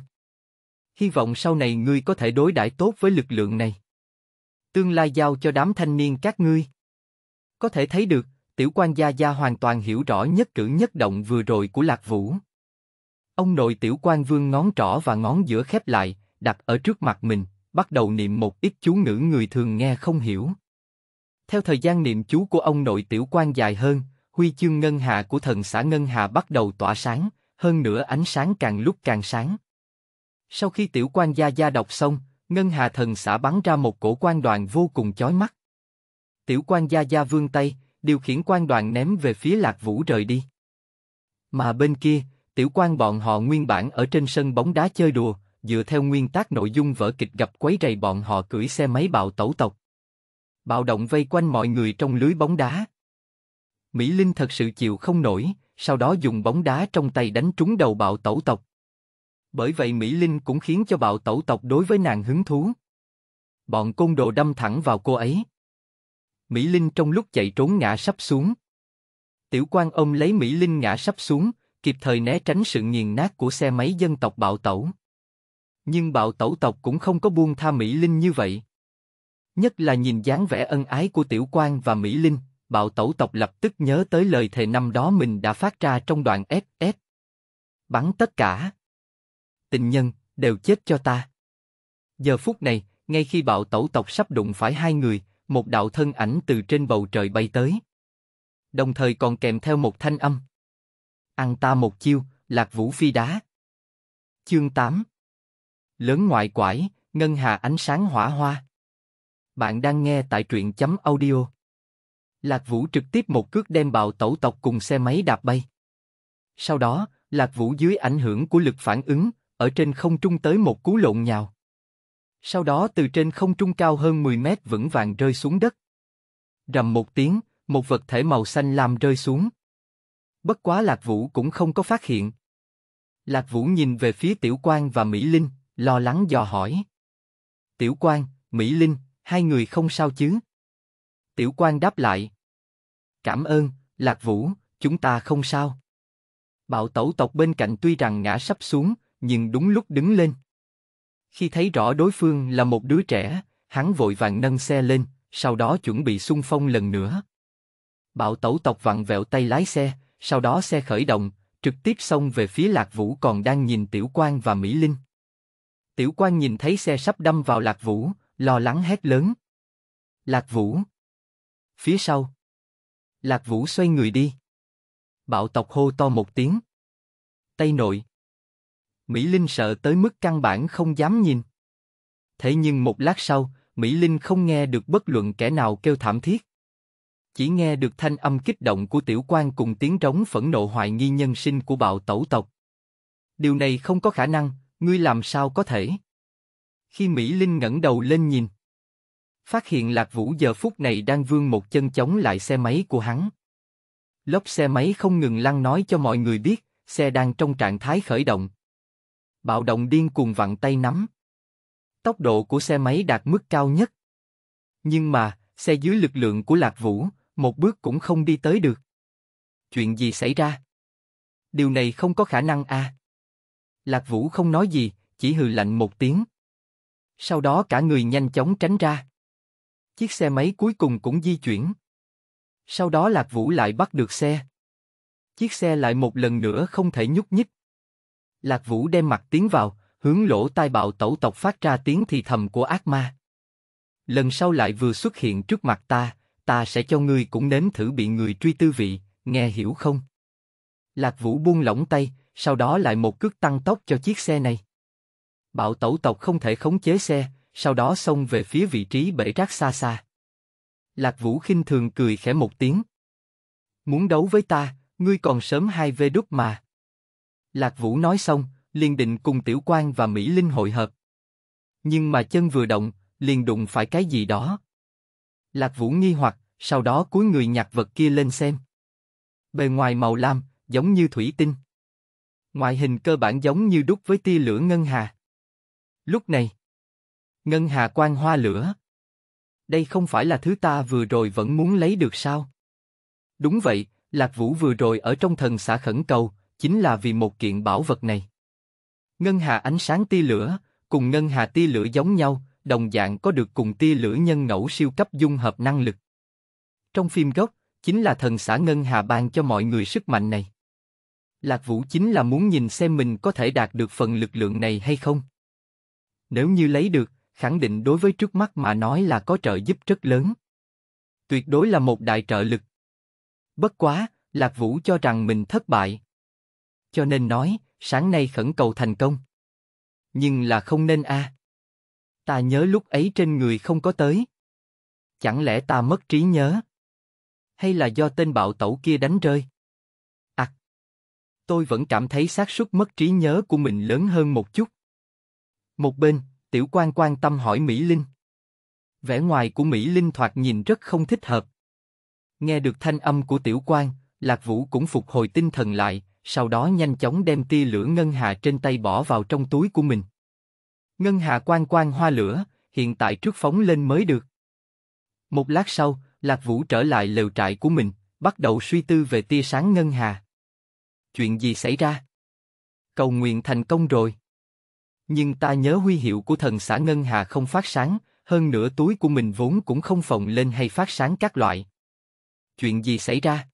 S1: Hy vọng sau này ngươi có thể đối đãi tốt với lực lượng này. Tương lai giao cho đám thanh niên các ngươi. Có thể thấy được, tiểu quan gia gia hoàn toàn hiểu rõ nhất cử nhất động vừa rồi của Lạc Vũ. Ông nội tiểu quan vương ngón trỏ và ngón giữa khép lại, đặt ở trước mặt mình, bắt đầu niệm một ít chú ngữ người thường nghe không hiểu. Theo thời gian niệm chú của ông nội tiểu quan dài hơn, huy chương ngân hà của thần xã ngân hà bắt đầu tỏa sáng, hơn nữa ánh sáng càng lúc càng sáng. Sau khi tiểu quan gia gia đọc xong, ngân hà thần xã bắn ra một cổ quan đoàn vô cùng chói mắt. Tiểu quan gia gia vương tay, điều khiển quan đoàn ném về phía lạc vũ rời đi. Mà bên kia, tiểu quan bọn họ nguyên bản ở trên sân bóng đá chơi đùa, dựa theo nguyên tắc nội dung vở kịch gặp quấy rầy bọn họ cưỡi xe máy bạo tẩu tộc. Bạo động vây quanh mọi người trong lưới bóng đá. Mỹ Linh thật sự chịu không nổi, sau đó dùng bóng đá trong tay đánh trúng đầu bạo tẩu tộc. Bởi vậy Mỹ Linh cũng khiến cho bạo tẩu tộc đối với nàng hứng thú. Bọn côn đồ đâm thẳng vào cô ấy. Mỹ Linh trong lúc chạy trốn ngã sắp xuống. Tiểu quan ông lấy Mỹ Linh ngã sắp xuống, kịp thời né tránh sự nghiền nát của xe máy dân tộc bạo tẩu. Nhưng bạo tẩu tộc cũng không có buông tha Mỹ Linh như vậy. Nhất là nhìn dáng vẻ ân ái của Tiểu quan và Mỹ Linh, bạo tẩu tộc lập tức nhớ tới lời thề năm đó mình đã phát ra trong đoạn SS. Bắn tất cả. Tình nhân, đều chết cho ta. Giờ phút này, ngay khi bạo tẩu tộc sắp đụng phải hai người, một đạo thân ảnh từ trên bầu trời bay tới. Đồng thời còn kèm theo một thanh âm. Ăn ta một chiêu, lạc vũ phi đá. Chương 8 Lớn ngoại quải, ngân hà ánh sáng hỏa hoa. Bạn đang nghe tại truyện chấm audio Lạc Vũ trực tiếp một cước đem bạo tẩu tộc cùng xe máy đạp bay. Sau đó, Lạc Vũ dưới ảnh hưởng của lực phản ứng, ở trên không trung tới một cú lộn nhào. Sau đó từ trên không trung cao hơn 10 mét vững vàng rơi xuống đất. Rầm một tiếng, một vật thể màu xanh lam rơi xuống. Bất quá Lạc Vũ cũng không có phát hiện. Lạc Vũ nhìn về phía Tiểu Quang và Mỹ Linh, lo lắng dò hỏi. Tiểu Quang, Mỹ Linh, hai người không sao chứ? Tiểu Quang đáp lại, Cảm ơn, Lạc Vũ, chúng ta không sao. Bạo tẩu tộc bên cạnh tuy rằng ngã sắp xuống, nhưng đúng lúc đứng lên. Khi thấy rõ đối phương là một đứa trẻ, hắn vội vàng nâng xe lên, sau đó chuẩn bị xung phong lần nữa. Bạo tẩu tộc vặn vẹo tay lái xe, sau đó xe khởi động, trực tiếp xông về phía Lạc Vũ còn đang nhìn Tiểu Quang và Mỹ Linh. Tiểu Quang nhìn thấy xe sắp đâm vào Lạc Vũ, lo lắng hét lớn. Lạc Vũ. Phía sau, Lạc Vũ xoay người đi. Bạo tộc hô to một tiếng. Tây nội. Mỹ Linh sợ tới mức căn bản không dám nhìn. Thế nhưng một lát sau, Mỹ Linh không nghe được bất luận kẻ nào kêu thảm thiết. Chỉ nghe được thanh âm kích động của tiểu quan cùng tiếng trống phẫn nộ hoài nghi nhân sinh của bạo tẩu tộc. Điều này không có khả năng, ngươi làm sao có thể? Khi Mỹ Linh ngẩng đầu lên nhìn, phát hiện Lạc Vũ giờ phút này đang vươn một chân chống lại xe máy của hắn. Lốc xe máy không ngừng lăn nói cho mọi người biết, xe đang trong trạng thái khởi động. Bạo động điên cuồng vặn tay nắm. Tốc độ của xe máy đạt mức cao nhất. Nhưng mà, xe dưới lực lượng của Lạc Vũ, một bước cũng không đi tới được. Chuyện gì xảy ra? Điều này không có khả năng à? Lạc Vũ không nói gì, chỉ hừ lạnh một tiếng. Sau đó cả người nhanh chóng tránh ra. Chiếc xe máy cuối cùng cũng di chuyển. Sau đó Lạc Vũ lại bắt được xe. Chiếc xe lại một lần nữa không thể nhúc nhích. Lạc Vũ đem mặt tiến vào, hướng lỗ tai bạo tẩu tộc phát ra tiếng thì thầm của ác ma. Lần sau lại vừa xuất hiện trước mặt ta, ta sẽ cho ngươi cũng nếm thử bị người truy tư vị, nghe hiểu không? Lạc Vũ buông lỏng tay, sau đó lại một cước tăng tốc cho chiếc xe này. Bạo tẩu tộc không thể khống chế xe, sau đó xông về phía vị trí bể rác xa xa. Lạc Vũ khinh thường cười khẽ một tiếng. Muốn đấu với ta, ngươi còn sớm hai vê đúc mà. Lạc Vũ nói xong, liền định cùng Tiểu Quan và Mỹ Linh hội hợp. Nhưng mà chân vừa động, liền đụng phải cái gì đó. Lạc Vũ nghi hoặc, sau đó cúi người nhặt vật kia lên xem. Bề ngoài màu lam, giống như thủy tinh. Ngoại hình cơ bản giống như đúc với tia lửa ngân hà. Lúc này, Ngân hà quang hoa lửa. Đây không phải là thứ ta vừa rồi vẫn muốn lấy được sao? Đúng vậy, Lạc Vũ vừa rồi ở trong thần xã khẩn cầu, chính là vì một kiện bảo vật này. Ngân hà ánh sáng tia lửa, cùng ngân hà tia lửa giống nhau, đồng dạng có được cùng tia lửa nhân ngẫu siêu cấp dung hợp năng lực. Trong phim gốc, chính là thần xã ngân hà ban cho mọi người sức mạnh này. Lạc Vũ chính là muốn nhìn xem mình có thể đạt được phần lực lượng này hay không. Nếu như lấy được, khẳng định đối với trước mắt mà nói là có trợ giúp rất lớn. Tuyệt đối là một đại trợ lực. Bất quá, Lạc Vũ cho rằng mình thất bại. Cho nên nói, sáng nay khẩn cầu thành công. Nhưng là không nên a. À. Ta nhớ lúc ấy trên người không có tới. Chẳng lẽ ta mất trí nhớ? Hay là do tên bạo tẩu kia đánh rơi? À, tôi vẫn cảm thấy xác suất mất trí nhớ của mình lớn hơn một chút. Một bên, Tiểu quan quan tâm hỏi Mỹ Linh. Vẻ ngoài của Mỹ Linh thoạt nhìn rất không thích hợp. Nghe được thanh âm của tiểu quan, Lạc Vũ cũng phục hồi tinh thần lại, sau đó nhanh chóng đem tia lửa ngân hà trên tay bỏ vào trong túi của mình. Ngân hà quan quan hoa lửa, hiện tại trước phóng lên mới được. Một lát sau, Lạc Vũ trở lại lều trại của mình, bắt đầu suy tư về tia sáng ngân hà. Chuyện gì xảy ra? Cầu nguyện thành công rồi. Nhưng ta nhớ huy hiệu của thần xã Ngân Hà không phát sáng, hơn nữa túi của mình vốn cũng không phồng lên hay phát sáng các loại. Chuyện gì xảy ra?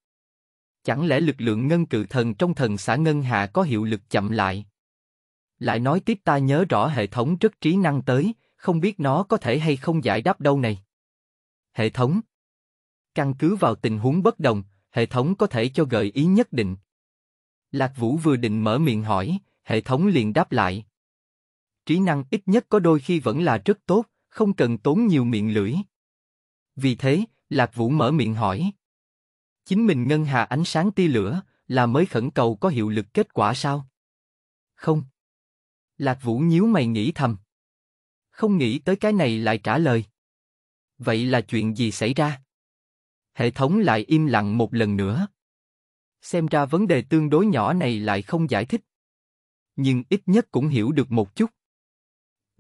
S1: Chẳng lẽ lực lượng ngân cự thần trong thần xã Ngân Hà có hiệu lực chậm lại? Lại nói tiếp ta nhớ rõ hệ thống rất trí năng tới, không biết nó có thể hay không giải đáp đâu này. Hệ thống Căn cứ vào tình huống bất đồng, hệ thống có thể cho gợi ý nhất định. Lạc Vũ vừa định mở miệng hỏi, hệ thống liền đáp lại trí năng ít nhất có đôi khi vẫn là rất tốt, không cần tốn nhiều miệng lưỡi. Vì thế, Lạc Vũ mở miệng hỏi. Chính mình ngân hà ánh sáng tia lửa, là mới khẩn cầu có hiệu lực kết quả sao? Không. Lạc Vũ nhíu mày nghĩ thầm. Không nghĩ tới cái này lại trả lời. Vậy là chuyện gì xảy ra? Hệ thống lại im lặng một lần nữa. Xem ra vấn đề tương đối nhỏ này lại không giải thích. Nhưng ít nhất cũng hiểu được một chút.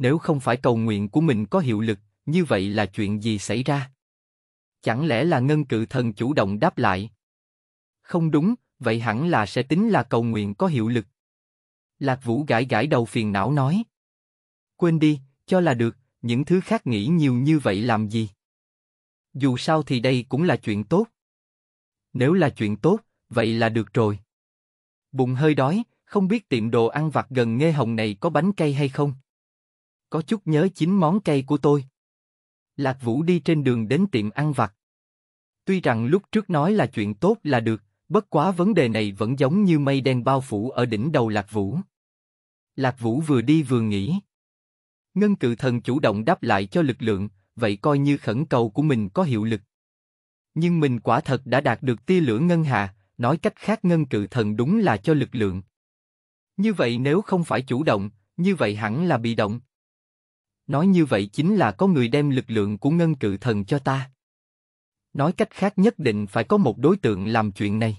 S1: Nếu không phải cầu nguyện của mình có hiệu lực, như vậy là chuyện gì xảy ra? Chẳng lẽ là ngân cự thần chủ động đáp lại? Không đúng, vậy hẳn là sẽ tính là cầu nguyện có hiệu lực. Lạc Vũ gãi gãi đầu phiền não nói. Quên đi, cho là được, những thứ khác nghĩ nhiều như vậy làm gì? Dù sao thì đây cũng là chuyện tốt. Nếu là chuyện tốt, vậy là được rồi. Bụng hơi đói, không biết tiệm đồ ăn vặt gần nghe hồng này có bánh cây hay không? có chút nhớ chính món cây của tôi. Lạc Vũ đi trên đường đến tiệm ăn vặt. Tuy rằng lúc trước nói là chuyện tốt là được, bất quá vấn đề này vẫn giống như mây đen bao phủ ở đỉnh đầu Lạc Vũ. Lạc Vũ vừa đi vừa nghĩ. Ngân cự thần chủ động đáp lại cho lực lượng, vậy coi như khẩn cầu của mình có hiệu lực. Nhưng mình quả thật đã đạt được tia lửa ngân hà, nói cách khác ngân cự thần đúng là cho lực lượng. Như vậy nếu không phải chủ động, như vậy hẳn là bị động. Nói như vậy chính là có người đem lực lượng của ngân cự thần cho ta. Nói cách khác nhất định phải có một đối tượng làm chuyện này.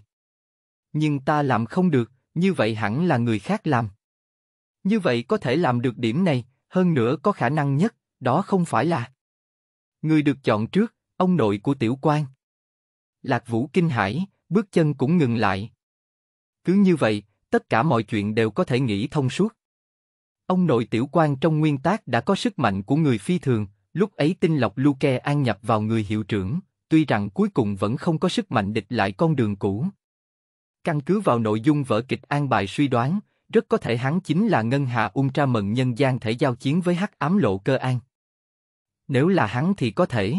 S1: Nhưng ta làm không được, như vậy hẳn là người khác làm. Như vậy có thể làm được điểm này, hơn nữa có khả năng nhất, đó không phải là người được chọn trước, ông nội của tiểu quan. Lạc Vũ kinh hãi, bước chân cũng ngừng lại. Cứ như vậy, tất cả mọi chuyện đều có thể nghĩ thông suốt. Ông nội tiểu quan trong nguyên tác đã có sức mạnh của người phi thường, lúc ấy tinh lọc Luke an nhập vào người hiệu trưởng, tuy rằng cuối cùng vẫn không có sức mạnh địch lại con đường cũ. Căn cứ vào nội dung vở kịch an bài suy đoán, rất có thể hắn chính là ngân hạ ultra mận nhân gian thể giao chiến với hắc ám lộ cơ an. Nếu là hắn thì có thể.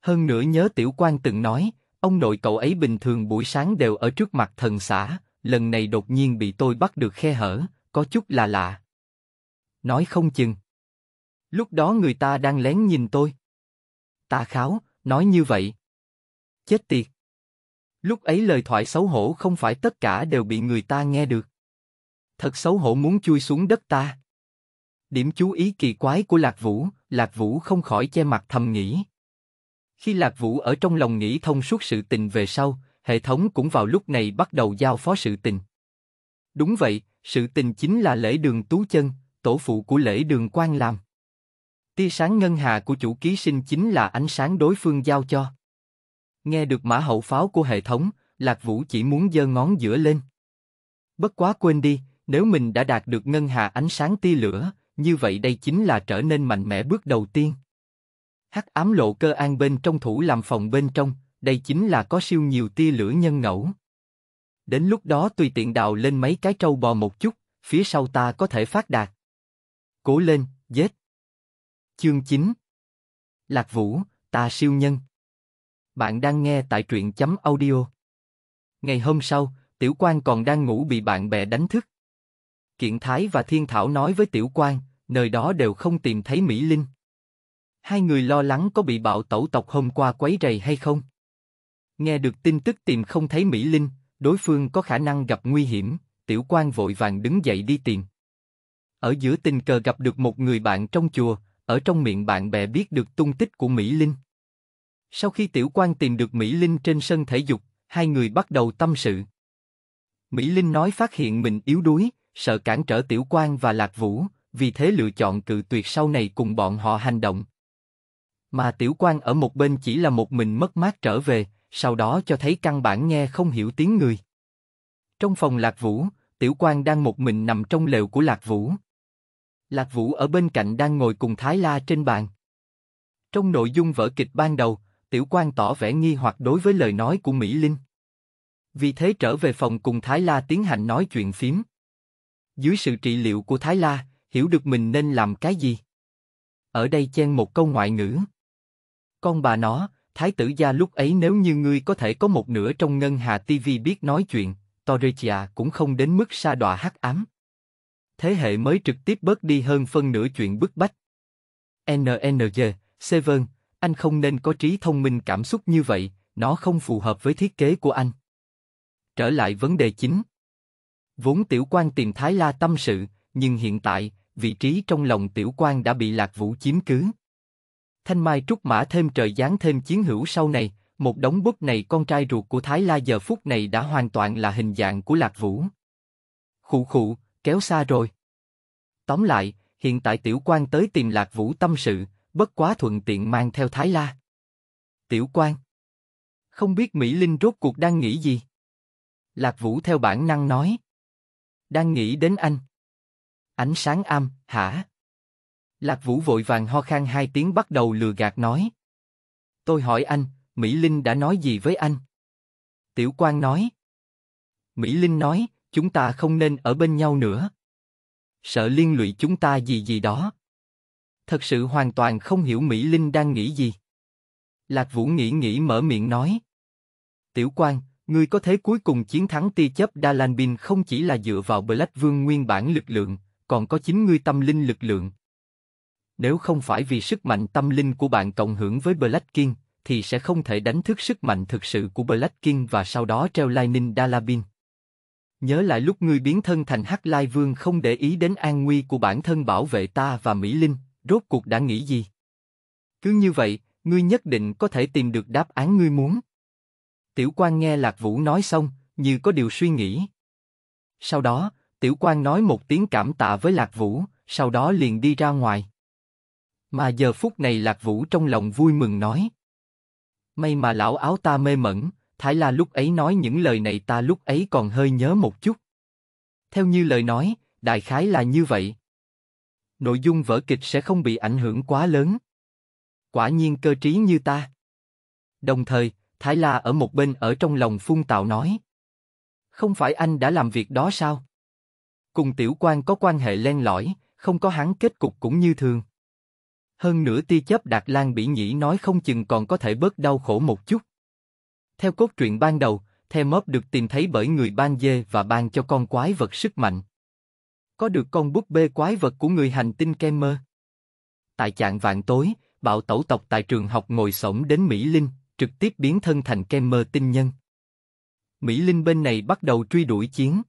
S1: Hơn nữa nhớ tiểu quan từng nói, ông nội cậu ấy bình thường buổi sáng đều ở trước mặt thần xã, lần này đột nhiên bị tôi bắt được khe hở, có chút là lạ nói không chừng. Lúc đó người ta đang lén nhìn tôi. Tà kháo, nói như vậy. Chết tiệt. Lúc ấy lời thoại xấu hổ không phải tất cả đều bị người ta nghe được. Thật xấu hổ muốn chui xuống đất ta. Điểm chú ý kỳ quái của Lạc Vũ, Lạc Vũ không khỏi che mặt thầm nghĩ. Khi Lạc Vũ ở trong lòng nghĩ thông suốt sự tình về sau, hệ thống cũng vào lúc này bắt đầu giao phó sự tình. Đúng vậy, sự tình chính là lễ đường tú chân, tổ phụ của lễ đường quan làm. Tia sáng ngân hà của chủ ký sinh chính là ánh sáng đối phương giao cho. Nghe được mã hậu pháo của hệ thống, Lạc Vũ chỉ muốn giơ ngón giữa lên. Bất quá quên đi, nếu mình đã đạt được ngân hà ánh sáng tia lửa, như vậy đây chính là trở nên mạnh mẽ bước đầu tiên. Hắc ám lộ cơ an bên trong thủ làm phòng bên trong, đây chính là có siêu nhiều tia lửa nhân ngẫu. Đến lúc đó tùy tiện đào lên mấy cái trâu bò một chút, phía sau ta có thể phát đạt. Cố lên, giết. Chương 9 Lạc Vũ, tà siêu nhân Bạn đang nghe tại truyện chấm audio. Ngày hôm sau, Tiểu Quan còn đang ngủ bị bạn bè đánh thức. Kiện Thái và Thiên Thảo nói với Tiểu Quan, nơi đó đều không tìm thấy Mỹ Linh. Hai người lo lắng có bị bạo tẩu tộc hôm qua quấy rầy hay không. Nghe được tin tức tìm không thấy Mỹ Linh, đối phương có khả năng gặp nguy hiểm, Tiểu Quan vội vàng đứng dậy đi tìm. Ở giữa tình cờ gặp được một người bạn trong chùa, ở trong miệng bạn bè biết được tung tích của Mỹ Linh. Sau khi Tiểu Quang tìm được Mỹ Linh trên sân thể dục, hai người bắt đầu tâm sự. Mỹ Linh nói phát hiện mình yếu đuối, sợ cản trở Tiểu Quang và Lạc Vũ, vì thế lựa chọn cự tuyệt sau này cùng bọn họ hành động. Mà Tiểu Quang ở một bên chỉ là một mình mất mát trở về, sau đó cho thấy căn bản nghe không hiểu tiếng người. Trong phòng Lạc Vũ, Tiểu Quang đang một mình nằm trong lều của Lạc Vũ. Lạc Vũ ở bên cạnh đang ngồi cùng Thái La trên bàn. Trong nội dung vở kịch ban đầu, Tiểu Quang tỏ vẻ nghi hoặc đối với lời nói của Mỹ Linh. Vì thế trở về phòng cùng Thái La tiến hành nói chuyện phím. Dưới sự trị liệu của Thái La, hiểu được mình nên làm cái gì. Ở đây chen một câu ngoại ngữ. Con bà nó, Thái tử gia lúc ấy nếu như ngươi có thể có một nửa trong ngân hà TV biết nói chuyện, Torrecia cũng không đến mức sa đọa hắc ám thế hệ mới trực tiếp bớt đi hơn phân nửa chuyện bức bách. NNG, vân, anh không nên có trí thông minh cảm xúc như vậy, nó không phù hợp với thiết kế của anh. Trở lại vấn đề chính. Vốn tiểu quan tìm Thái La tâm sự, nhưng hiện tại, vị trí trong lòng tiểu quan đã bị lạc vũ chiếm cứ. Thanh Mai trúc mã thêm trời giáng thêm chiến hữu sau này, một đống bút này con trai ruột của Thái La giờ phút này đã hoàn toàn là hình dạng của lạc vũ. Khụ khụ, kéo xa rồi. Tóm lại, hiện tại Tiểu Quan tới tìm Lạc Vũ tâm sự, bất quá thuận tiện mang theo Thái La. Tiểu Quan Không biết Mỹ Linh rốt cuộc đang nghĩ gì? Lạc Vũ theo bản năng nói. Đang nghĩ đến anh. Ánh sáng âm, hả? Lạc Vũ vội vàng ho khan hai tiếng bắt đầu lừa gạt nói. Tôi hỏi anh, Mỹ Linh đã nói gì với anh? Tiểu Quan nói. Mỹ Linh nói, chúng ta không nên ở bên nhau nữa. Sợ liên lụy chúng ta gì gì đó. Thật sự hoàn toàn không hiểu Mỹ Linh đang nghĩ gì. Lạc Vũ nghĩ nghĩ mở miệng nói. Tiểu quan, ngươi có thế cuối cùng chiến thắng tia chấp Dalanbin không chỉ là dựa vào Black Vương nguyên bản lực lượng, còn có chính ngươi tâm linh lực lượng. Nếu không phải vì sức mạnh tâm linh của bạn cộng hưởng với Black King, thì sẽ không thể đánh thức sức mạnh thực sự của Black King và sau đó treo Lightning Dalabin. Nhớ lại lúc ngươi biến thân thành Hắc Lai Vương không để ý đến an nguy của bản thân bảo vệ ta và Mỹ Linh, rốt cuộc đã nghĩ gì? Cứ như vậy, ngươi nhất định có thể tìm được đáp án ngươi muốn. Tiểu Quan nghe Lạc Vũ nói xong, như có điều suy nghĩ. Sau đó, Tiểu Quan nói một tiếng cảm tạ với Lạc Vũ, sau đó liền đi ra ngoài. Mà giờ phút này Lạc Vũ trong lòng vui mừng nói. May mà lão áo ta mê mẩn, Thái La lúc ấy nói những lời này ta lúc ấy còn hơi nhớ một chút. Theo như lời nói, đại khái là như vậy. Nội dung vở kịch sẽ không bị ảnh hưởng quá lớn. Quả nhiên cơ trí như ta. Đồng thời, Thái La ở một bên ở trong lòng phun tạo nói. Không phải anh đã làm việc đó sao? Cùng tiểu quan có quan hệ len lỏi, không có hắn kết cục cũng như thường. Hơn nữa ti chấp Đạt Lan bị nhĩ nói không chừng còn có thể bớt đau khổ một chút. Theo cốt truyện ban đầu, The Mob được tìm thấy bởi người ban dê và ban cho con quái vật sức mạnh. Có được con búp bê quái vật của người hành tinh Kemmer. Tại trạng vạn tối, bạo tẩu tộc tại trường học ngồi sổng đến Mỹ Linh, trực tiếp biến thân thành Kemmer tinh nhân. Mỹ Linh bên này bắt đầu truy đuổi chiến.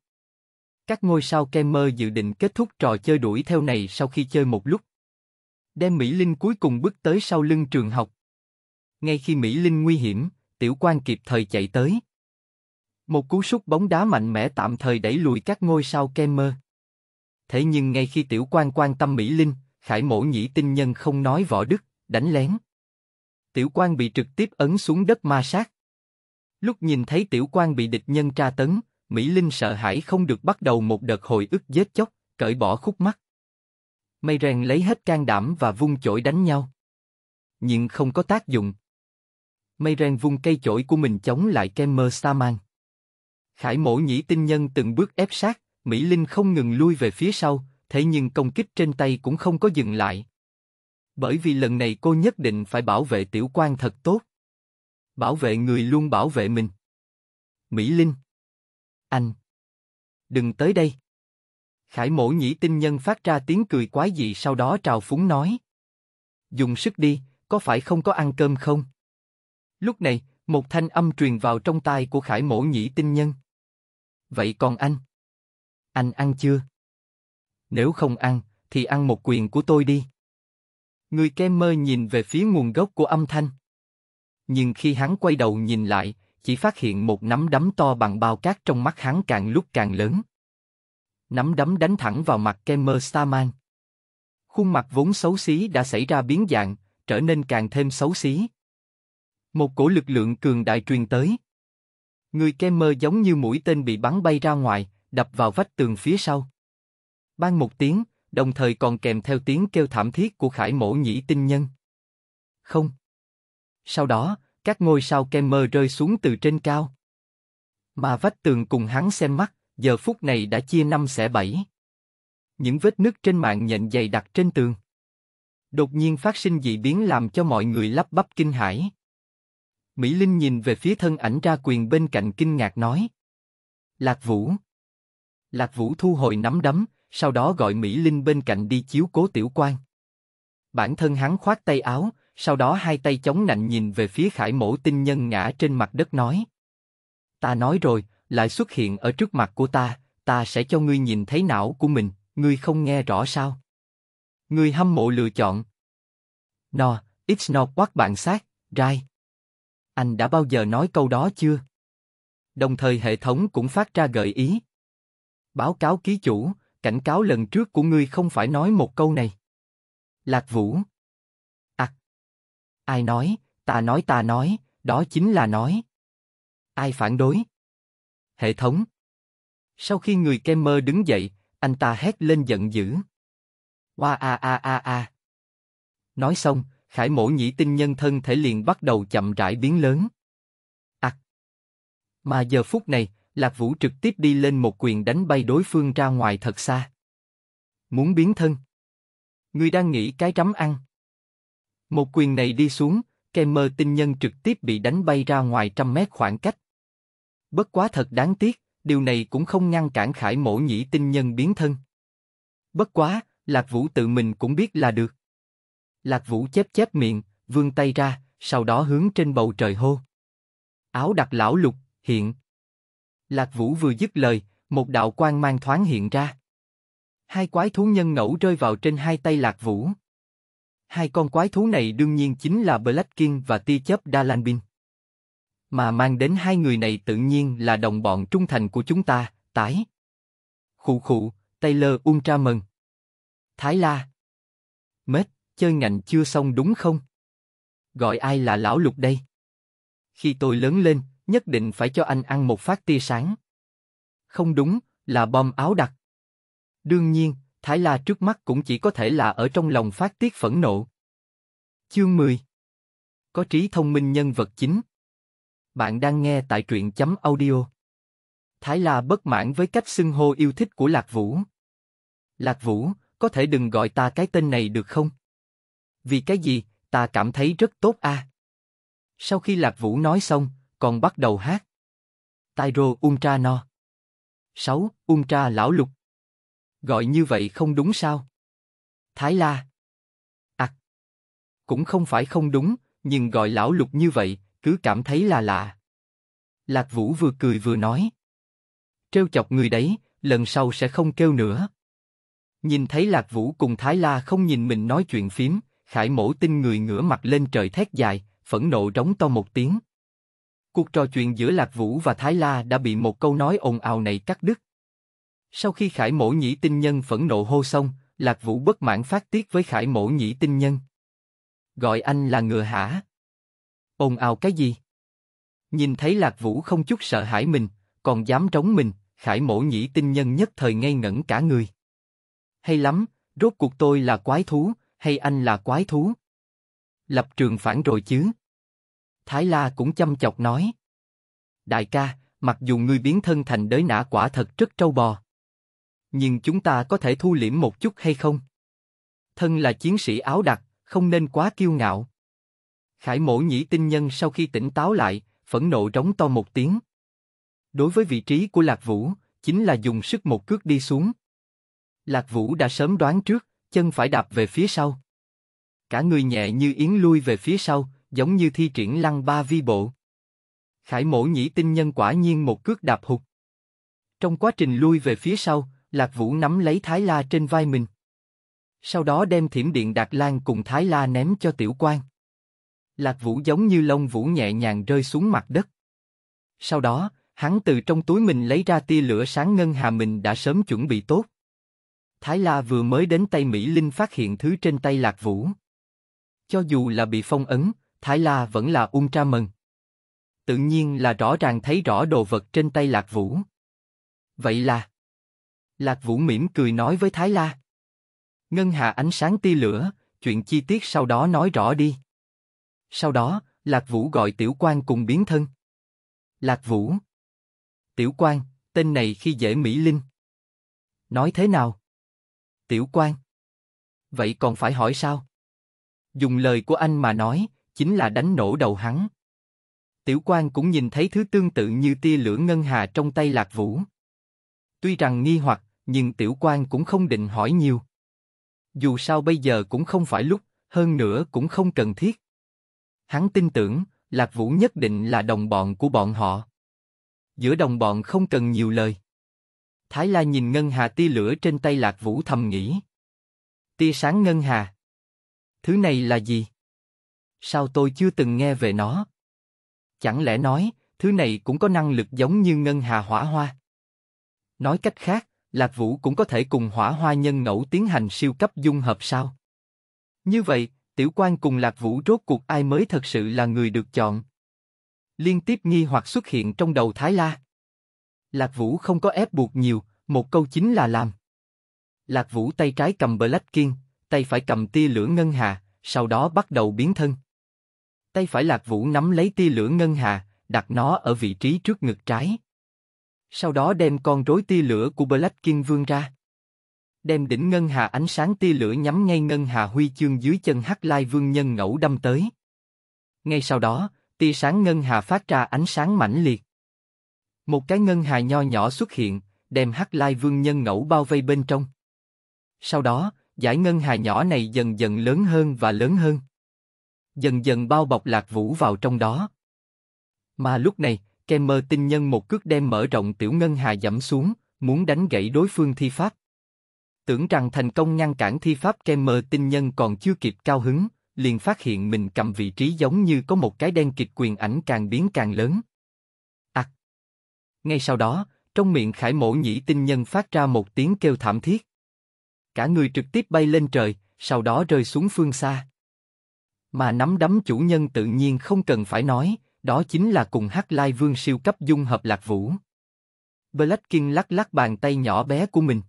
S1: Các ngôi sao Kemmer dự định kết thúc trò chơi đuổi theo này sau khi chơi một lúc. Đem Mỹ Linh cuối cùng bước tới sau lưng trường học. Ngay khi Mỹ Linh nguy hiểm, tiểu quan kịp thời chạy tới. Một cú sút bóng đá mạnh mẽ tạm thời đẩy lùi các ngôi sao Kemmer. Thế nhưng ngay khi tiểu quan quan tâm Mỹ Linh, Khải mổ nhĩ tinh nhân không nói võ đức, đánh lén. Tiểu quan bị trực tiếp ấn xuống đất ma sát. Lúc nhìn thấy tiểu quan bị địch nhân tra tấn, Mỹ Linh sợ hãi không được bắt đầu một đợt hồi ức giết chóc, cởi bỏ khúc mắt. Mây rèn lấy hết can đảm và vung chổi đánh nhau. Nhưng không có tác dụng. Mayren vung cây chổi của mình chống lại Kemmer Starman. Khải mổ nhĩ tinh nhân từng bước ép sát, Mỹ Linh không ngừng lui về phía sau, thế nhưng công kích trên tay cũng không có dừng lại. Bởi vì lần này cô nhất định phải bảo vệ tiểu quan thật tốt. Bảo vệ người luôn bảo vệ mình. Mỹ Linh. Anh. Đừng tới đây. Khải mổ nhĩ tinh nhân phát ra tiếng cười quái dị sau đó trào phúng nói. Dùng sức đi, có phải không có ăn cơm không? Lúc này, một thanh âm truyền vào trong tai của Khải Mỗ Nhĩ Tinh Nhân. Vậy còn anh? Anh ăn chưa? Nếu không ăn, thì ăn một quyền của tôi đi. Người mơ nhìn về phía nguồn gốc của âm thanh. Nhưng khi hắn quay đầu nhìn lại, chỉ phát hiện một nắm đấm to bằng bao cát trong mắt hắn càng lúc càng lớn. Nắm đấm đánh thẳng vào mặt Kemmer Starman. Khuôn mặt vốn xấu xí đã xảy ra biến dạng, trở nên càng thêm xấu xí. Một cổ lực lượng cường đại truyền tới. Người Kemmer giống như mũi tên bị bắn bay ra ngoài, đập vào vách tường phía sau. Ban một tiếng, đồng thời còn kèm theo tiếng kêu thảm thiết của khải mổ nhĩ tinh nhân. Không. Sau đó, các ngôi sao Kemmer rơi xuống từ trên cao. Mà vách tường cùng hắn xem mắt, giờ phút này đã chia năm xẻ bảy. Những vết nứt trên mạng nhện dày đặc trên tường. Đột nhiên phát sinh dị biến làm cho mọi người lắp bắp kinh hãi. Mỹ Linh nhìn về phía thân ảnh ra quyền bên cạnh kinh ngạc nói. Lạc Vũ. Lạc Vũ thu hồi nắm đấm, sau đó gọi Mỹ Linh bên cạnh đi chiếu cố tiểu quan. Bản thân hắn khoát tay áo, sau đó hai tay chống nạnh nhìn về phía khải mổ tinh nhân ngã trên mặt đất nói. Ta nói rồi, lại xuất hiện ở trước mặt của ta, ta sẽ cho ngươi nhìn thấy não của mình, ngươi không nghe rõ sao. Ngươi hâm mộ lựa chọn. No, it's not what bạn sát, right. Anh đã bao giờ nói câu đó chưa? Đồng thời hệ thống cũng phát ra gợi ý. Báo cáo ký chủ, cảnh cáo lần trước của ngươi không phải nói một câu này. Lạc Vũ. À. Ai nói, ta nói ta nói, đó chính là nói. Ai phản đối? Hệ thống. Sau khi người kem mơ đứng dậy, anh ta hét lên giận dữ. Oa a a a a. Nói xong, Khải mổ nhĩ tinh nhân thân thể liền bắt đầu chậm rãi biến lớn. À. Mà giờ phút này, Lạc Vũ trực tiếp đi lên một quyền đánh bay đối phương ra ngoài thật xa. Muốn biến thân. Ngươi đang nghĩ cái trắm ăn. Một quyền này đi xuống, kem mơ tinh nhân trực tiếp bị đánh bay ra ngoài trăm mét khoảng cách. Bất quá thật đáng tiếc, điều này cũng không ngăn cản khải mổ nhĩ tinh nhân biến thân. Bất quá, Lạc Vũ tự mình cũng biết là được. Lạc Vũ chép chép miệng, vươn tay ra, sau đó hướng trên bầu trời hô. Áo đặc lão lục, hiện. Lạc Vũ vừa dứt lời, một đạo quang mang thoáng hiện ra. Hai quái thú nhân ngẫu rơi vào trên hai tay Lạc Vũ. Hai con quái thú này đương nhiên chính là Black King và tia chớp Dalanbin. Mà mang đến hai người này tự nhiên là đồng bọn trung thành của chúng ta, tái. Khụ khụ, Taylor Ultraman. Thái La. Mết chơi ngành chưa xong đúng không? Gọi ai là lão lục đây? Khi tôi lớn lên, nhất định phải cho anh ăn một phát tia sáng. Không đúng, là bom áo đặc. Đương nhiên, Thái La trước mắt cũng chỉ có thể là ở trong lòng phát tiết phẫn nộ. Chương 10 Có trí thông minh nhân vật chính Bạn đang nghe tại truyện chấm audio. Thái La bất mãn với cách xưng hô yêu thích của Lạc Vũ. Lạc Vũ, có thể đừng gọi ta cái tên này được không? Vì cái gì, ta cảm thấy rất tốt a. À? Sau khi Lạc Vũ nói xong, còn bắt đầu hát. tai rô ung Ultra No. ung Ultra Lão Lục. Gọi như vậy không đúng sao? Thái La. À. Cũng không phải không đúng, nhưng gọi Lão Lục như vậy, cứ cảm thấy là lạ. Lạc Vũ vừa cười vừa nói. Trêu chọc người đấy, lần sau sẽ không kêu nữa. Nhìn thấy Lạc Vũ cùng Thái La không nhìn mình nói chuyện phím, Khải mổ tinh người ngửa mặt lên trời thét dài, phẫn nộ rống to một tiếng. Cuộc trò chuyện giữa Lạc Vũ và Thái La đã bị một câu nói ồn ào này cắt đứt. Sau khi Khải mổ nhĩ tinh nhân phẫn nộ hô xong, Lạc Vũ bất mãn phát tiết với Khải mổ nhĩ tinh nhân. Gọi anh là ngựa hả? Ồn ào cái gì? Nhìn thấy Lạc Vũ không chút sợ hãi mình, còn dám trống mình, Khải mổ nhĩ tinh nhân nhất thời ngây ngẩn cả người. Hay lắm, rốt cuộc tôi là quái thú, hay anh là quái thú? Lập trường phản rồi chứ? Thái La cũng chăm chọc nói. Đại ca, mặc dù ngươi biến thân thành đới nã quả thật rất trâu bò. Nhưng chúng ta có thể thu liễm một chút hay không? Thân là chiến sĩ áo đặc, không nên quá kiêu ngạo. Khải mổ nhĩ tinh nhân sau khi tỉnh táo lại, phẫn nộ trống to một tiếng. Đối với vị trí của Lạc Vũ, chính là dùng sức một cước đi xuống. Lạc Vũ đã sớm đoán trước chân phải đạp về phía sau. Cả người nhẹ như yến lui về phía sau, giống như thi triển lăng ba vi bộ. Khải mổ nhĩ tinh nhân quả nhiên một cước đạp hụt. Trong quá trình lui về phía sau, Lạc Vũ nắm lấy Thái La trên vai mình. Sau đó đem thiểm điện Đạt Lan cùng Thái La ném cho Tiểu Quang. Lạc Vũ giống như lông vũ nhẹ nhàng rơi xuống mặt đất. Sau đó, hắn từ trong túi mình lấy ra tia lửa sáng ngân hà mình đã sớm chuẩn bị tốt. Thái La vừa mới đến tay Mỹ Linh phát hiện thứ trên tay Lạc Vũ. Cho dù là bị phong ấn, Thái La vẫn là ung ultra mừng. Tự nhiên là rõ ràng thấy rõ đồ vật trên tay Lạc Vũ. Vậy là... Lạc Vũ mỉm cười nói với Thái La. Ngân hạ ánh sáng tia lửa, chuyện chi tiết sau đó nói rõ đi. Sau đó, Lạc Vũ gọi Tiểu Quan cùng biến thân. Lạc Vũ. Tiểu Quan, tên này khi dễ Mỹ Linh. Nói thế nào? Tiểu quan. Vậy còn phải hỏi sao? Dùng lời của anh mà nói, chính là đánh nổ đầu hắn. Tiểu quan cũng nhìn thấy thứ tương tự như tia lửa ngân hà trong tay lạc vũ. Tuy rằng nghi hoặc, nhưng tiểu quan cũng không định hỏi nhiều. Dù sao bây giờ cũng không phải lúc, hơn nữa cũng không cần thiết. Hắn tin tưởng, Lạc Vũ nhất định là đồng bọn của bọn họ. Giữa đồng bọn không cần nhiều lời. Thái La nhìn ngân hà tia lửa trên tay Lạc Vũ thầm nghĩ. Tia sáng ngân hà. Thứ này là gì? Sao tôi chưa từng nghe về nó? Chẳng lẽ nói, thứ này cũng có năng lực giống như ngân hà hỏa hoa? Nói cách khác, Lạc Vũ cũng có thể cùng hỏa hoa nhân ngẫu tiến hành siêu cấp dung hợp sao? Như vậy, Tiểu quan cùng Lạc Vũ rốt cuộc ai mới thật sự là người được chọn? Liên tiếp nghi hoặc xuất hiện trong đầu Thái La. Lạc Vũ không có ép buộc nhiều, một câu chính là làm. Lạc Vũ tay trái cầm Black King, tay phải cầm tia lửa ngân hà, sau đó bắt đầu biến thân. Tay phải Lạc Vũ nắm lấy tia lửa ngân hà, đặt nó ở vị trí trước ngực trái. Sau đó đem con rối tia lửa của Black King vươn ra. Đem đỉnh ngân hà ánh sáng tia lửa nhắm ngay ngân hà huy chương dưới chân Hắc Lai Vương Nhân ngẫu đâm tới. Ngay sau đó, tia sáng ngân hà phát ra ánh sáng mãnh liệt. Một cái ngân hà nho nhỏ xuất hiện, đem hắc lai vương nhân ngẫu bao vây bên trong. Sau đó, giải ngân hà nhỏ này dần dần lớn hơn và lớn hơn. Dần dần bao bọc lạc vũ vào trong đó. Mà lúc này, Kemmer tinh nhân một cước đem mở rộng tiểu ngân hà dẫm xuống, muốn đánh gãy đối phương thi pháp. Tưởng rằng thành công ngăn cản thi pháp Kemmer tinh nhân còn chưa kịp cao hứng, liền phát hiện mình cầm vị trí giống như có một cái đen kịch quyền ảnh càng biến càng lớn. Ngay sau đó, trong miệng Khải Mộ Nhĩ Tinh Nhân phát ra một tiếng kêu thảm thiết. Cả người trực tiếp bay lên trời, sau đó rơi xuống phương xa. Mà nắm đấm chủ nhân tự nhiên không cần phải nói, đó chính là cùng Hắc Lai Vương siêu cấp dung hợp lạc vũ. Black lắc lắc bàn tay nhỏ bé của mình.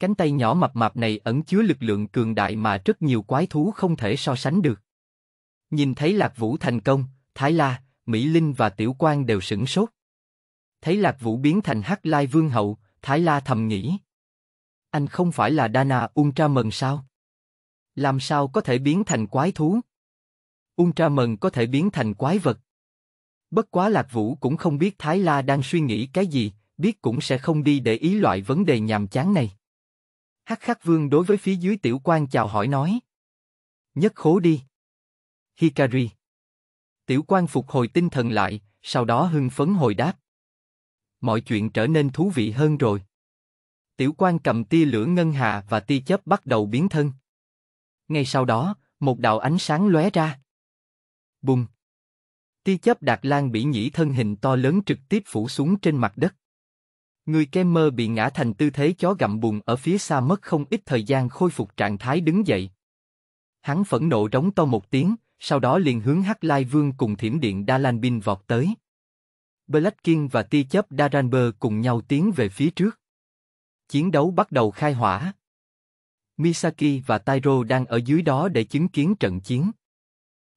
S1: Cánh tay nhỏ mập mạp này ẩn chứa lực lượng cường đại mà rất nhiều quái thú không thể so sánh được. Nhìn thấy Lạc Vũ thành công, Thái La, Mỹ Linh và Tiểu Quang đều sửng sốt thấy Lạc Vũ biến thành Hắc Lai Vương Hậu, Thái La thầm nghĩ. Anh không phải là Dana Ultraman sao? Làm sao có thể biến thành quái thú? Ultraman có thể biến thành quái vật. Bất quá Lạc Vũ cũng không biết Thái La đang suy nghĩ cái gì, biết cũng sẽ không đi để ý loại vấn đề nhàm chán này. Hắc Khắc Vương đối với phía dưới tiểu quan chào hỏi nói. Nhất khố đi. Hikari. Tiểu quan phục hồi tinh thần lại, sau đó hưng phấn hồi đáp mọi chuyện trở nên thú vị hơn rồi. Tiểu quan cầm tia lửa ngân hà và tia chớp bắt đầu biến thân. Ngay sau đó, một đạo ánh sáng lóe ra. Bùng! Tia chớp đạt lan bị nhĩ thân hình to lớn trực tiếp phủ xuống trên mặt đất. Người kem mơ bị ngã thành tư thế chó gặm bùn ở phía xa mất không ít thời gian khôi phục trạng thái đứng dậy. Hắn phẫn nộ rống to một tiếng, sau đó liền hướng Hắc Lai Vương cùng thiểm điện Đa Lan Bin vọt tới. Blackkin và tia chớp Daranber cùng nhau tiến về phía trước. Chiến đấu bắt đầu khai hỏa. Misaki và Tyro đang ở dưới đó để chứng kiến trận chiến.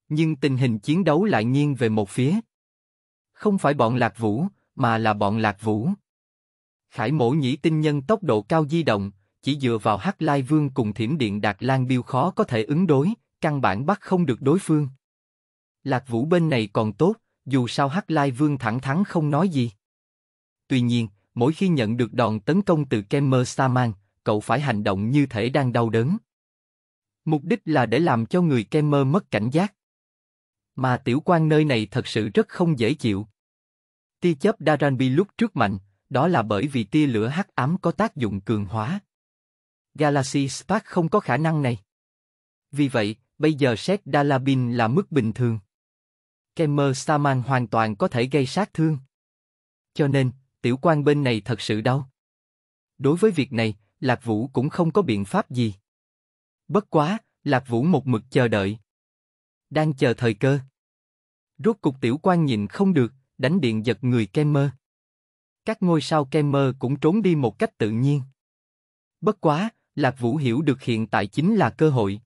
S1: Nhưng tình hình chiến đấu lại nghiêng về một phía. Không phải bọn Lạc Vũ, mà là bọn Lạc Vũ. Khải mổ nhĩ tinh nhân tốc độ cao di động, chỉ dựa vào Hắc Lai Vương cùng thiểm điện Đạt Lan Biêu khó có thể ứng đối, căn bản bắt không được đối phương. Lạc Vũ bên này còn tốt, dù sao Hắc Lai Vương thẳng thắn không nói gì. Tuy nhiên, mỗi khi nhận được đòn tấn công từ Kemmer Saman, cậu phải hành động như thể đang đau đớn. Mục đích là để làm cho người Kemmer mất cảnh giác. Mà tiểu quan nơi này thật sự rất không dễ chịu. Tia chớp Daranbi lúc trước mạnh, đó là bởi vì tia lửa hắc ám có tác dụng cường hóa. Galaxy Spark không có khả năng này. Vì vậy, bây giờ Set Dalabin là mức bình thường. Gamer Saman hoàn toàn có thể gây sát thương. Cho nên, tiểu quan bên này thật sự đau. Đối với việc này, Lạc Vũ cũng không có biện pháp gì. Bất quá, Lạc Vũ một mực chờ đợi. Đang chờ thời cơ. Rốt cục tiểu quan nhìn không được, đánh điện giật người Kemmer. Các ngôi sao Kemmer cũng trốn đi một cách tự nhiên. Bất quá, Lạc Vũ hiểu được hiện tại chính là cơ hội.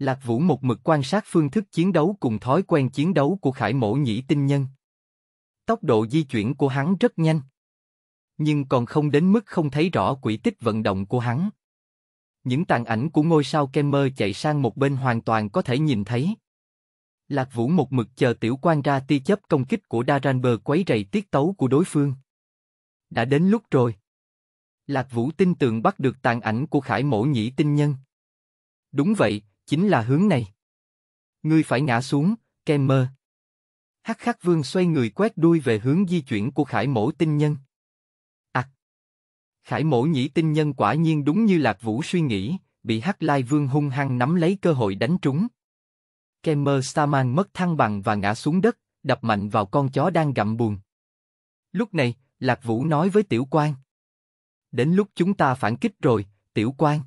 S1: Lạc Vũ một mực quan sát phương thức chiến đấu cùng thói quen chiến đấu của Khải Mộ Nhĩ Tinh Nhân. Tốc độ di chuyển của hắn rất nhanh, nhưng còn không đến mức không thấy rõ quỹ tích vận động của hắn. Những tàn ảnh của ngôi sao Kemmer chạy sang một bên hoàn toàn có thể nhìn thấy. Lạc Vũ một mực chờ tiểu quan ra ti chấp công kích của Daranber quấy rầy tiết tấu của đối phương. Đã đến lúc rồi. Lạc Vũ tin tưởng bắt được tàn ảnh của Khải Mổ Nhĩ Tinh Nhân. Đúng vậy, chính là hướng này. Ngươi phải ngã xuống, kem Hắc khắc vương xoay người quét đuôi về hướng di chuyển của khải mổ tinh nhân. À! Khải mổ nhĩ tinh nhân quả nhiên đúng như Lạc Vũ suy nghĩ, bị Hắc Lai Vương hung hăng nắm lấy cơ hội đánh trúng. Kemmer Starman mất thăng bằng và ngã xuống đất, đập mạnh vào con chó đang gặm buồn. Lúc này, Lạc Vũ nói với Tiểu quan: Đến lúc chúng ta phản kích rồi, Tiểu quan.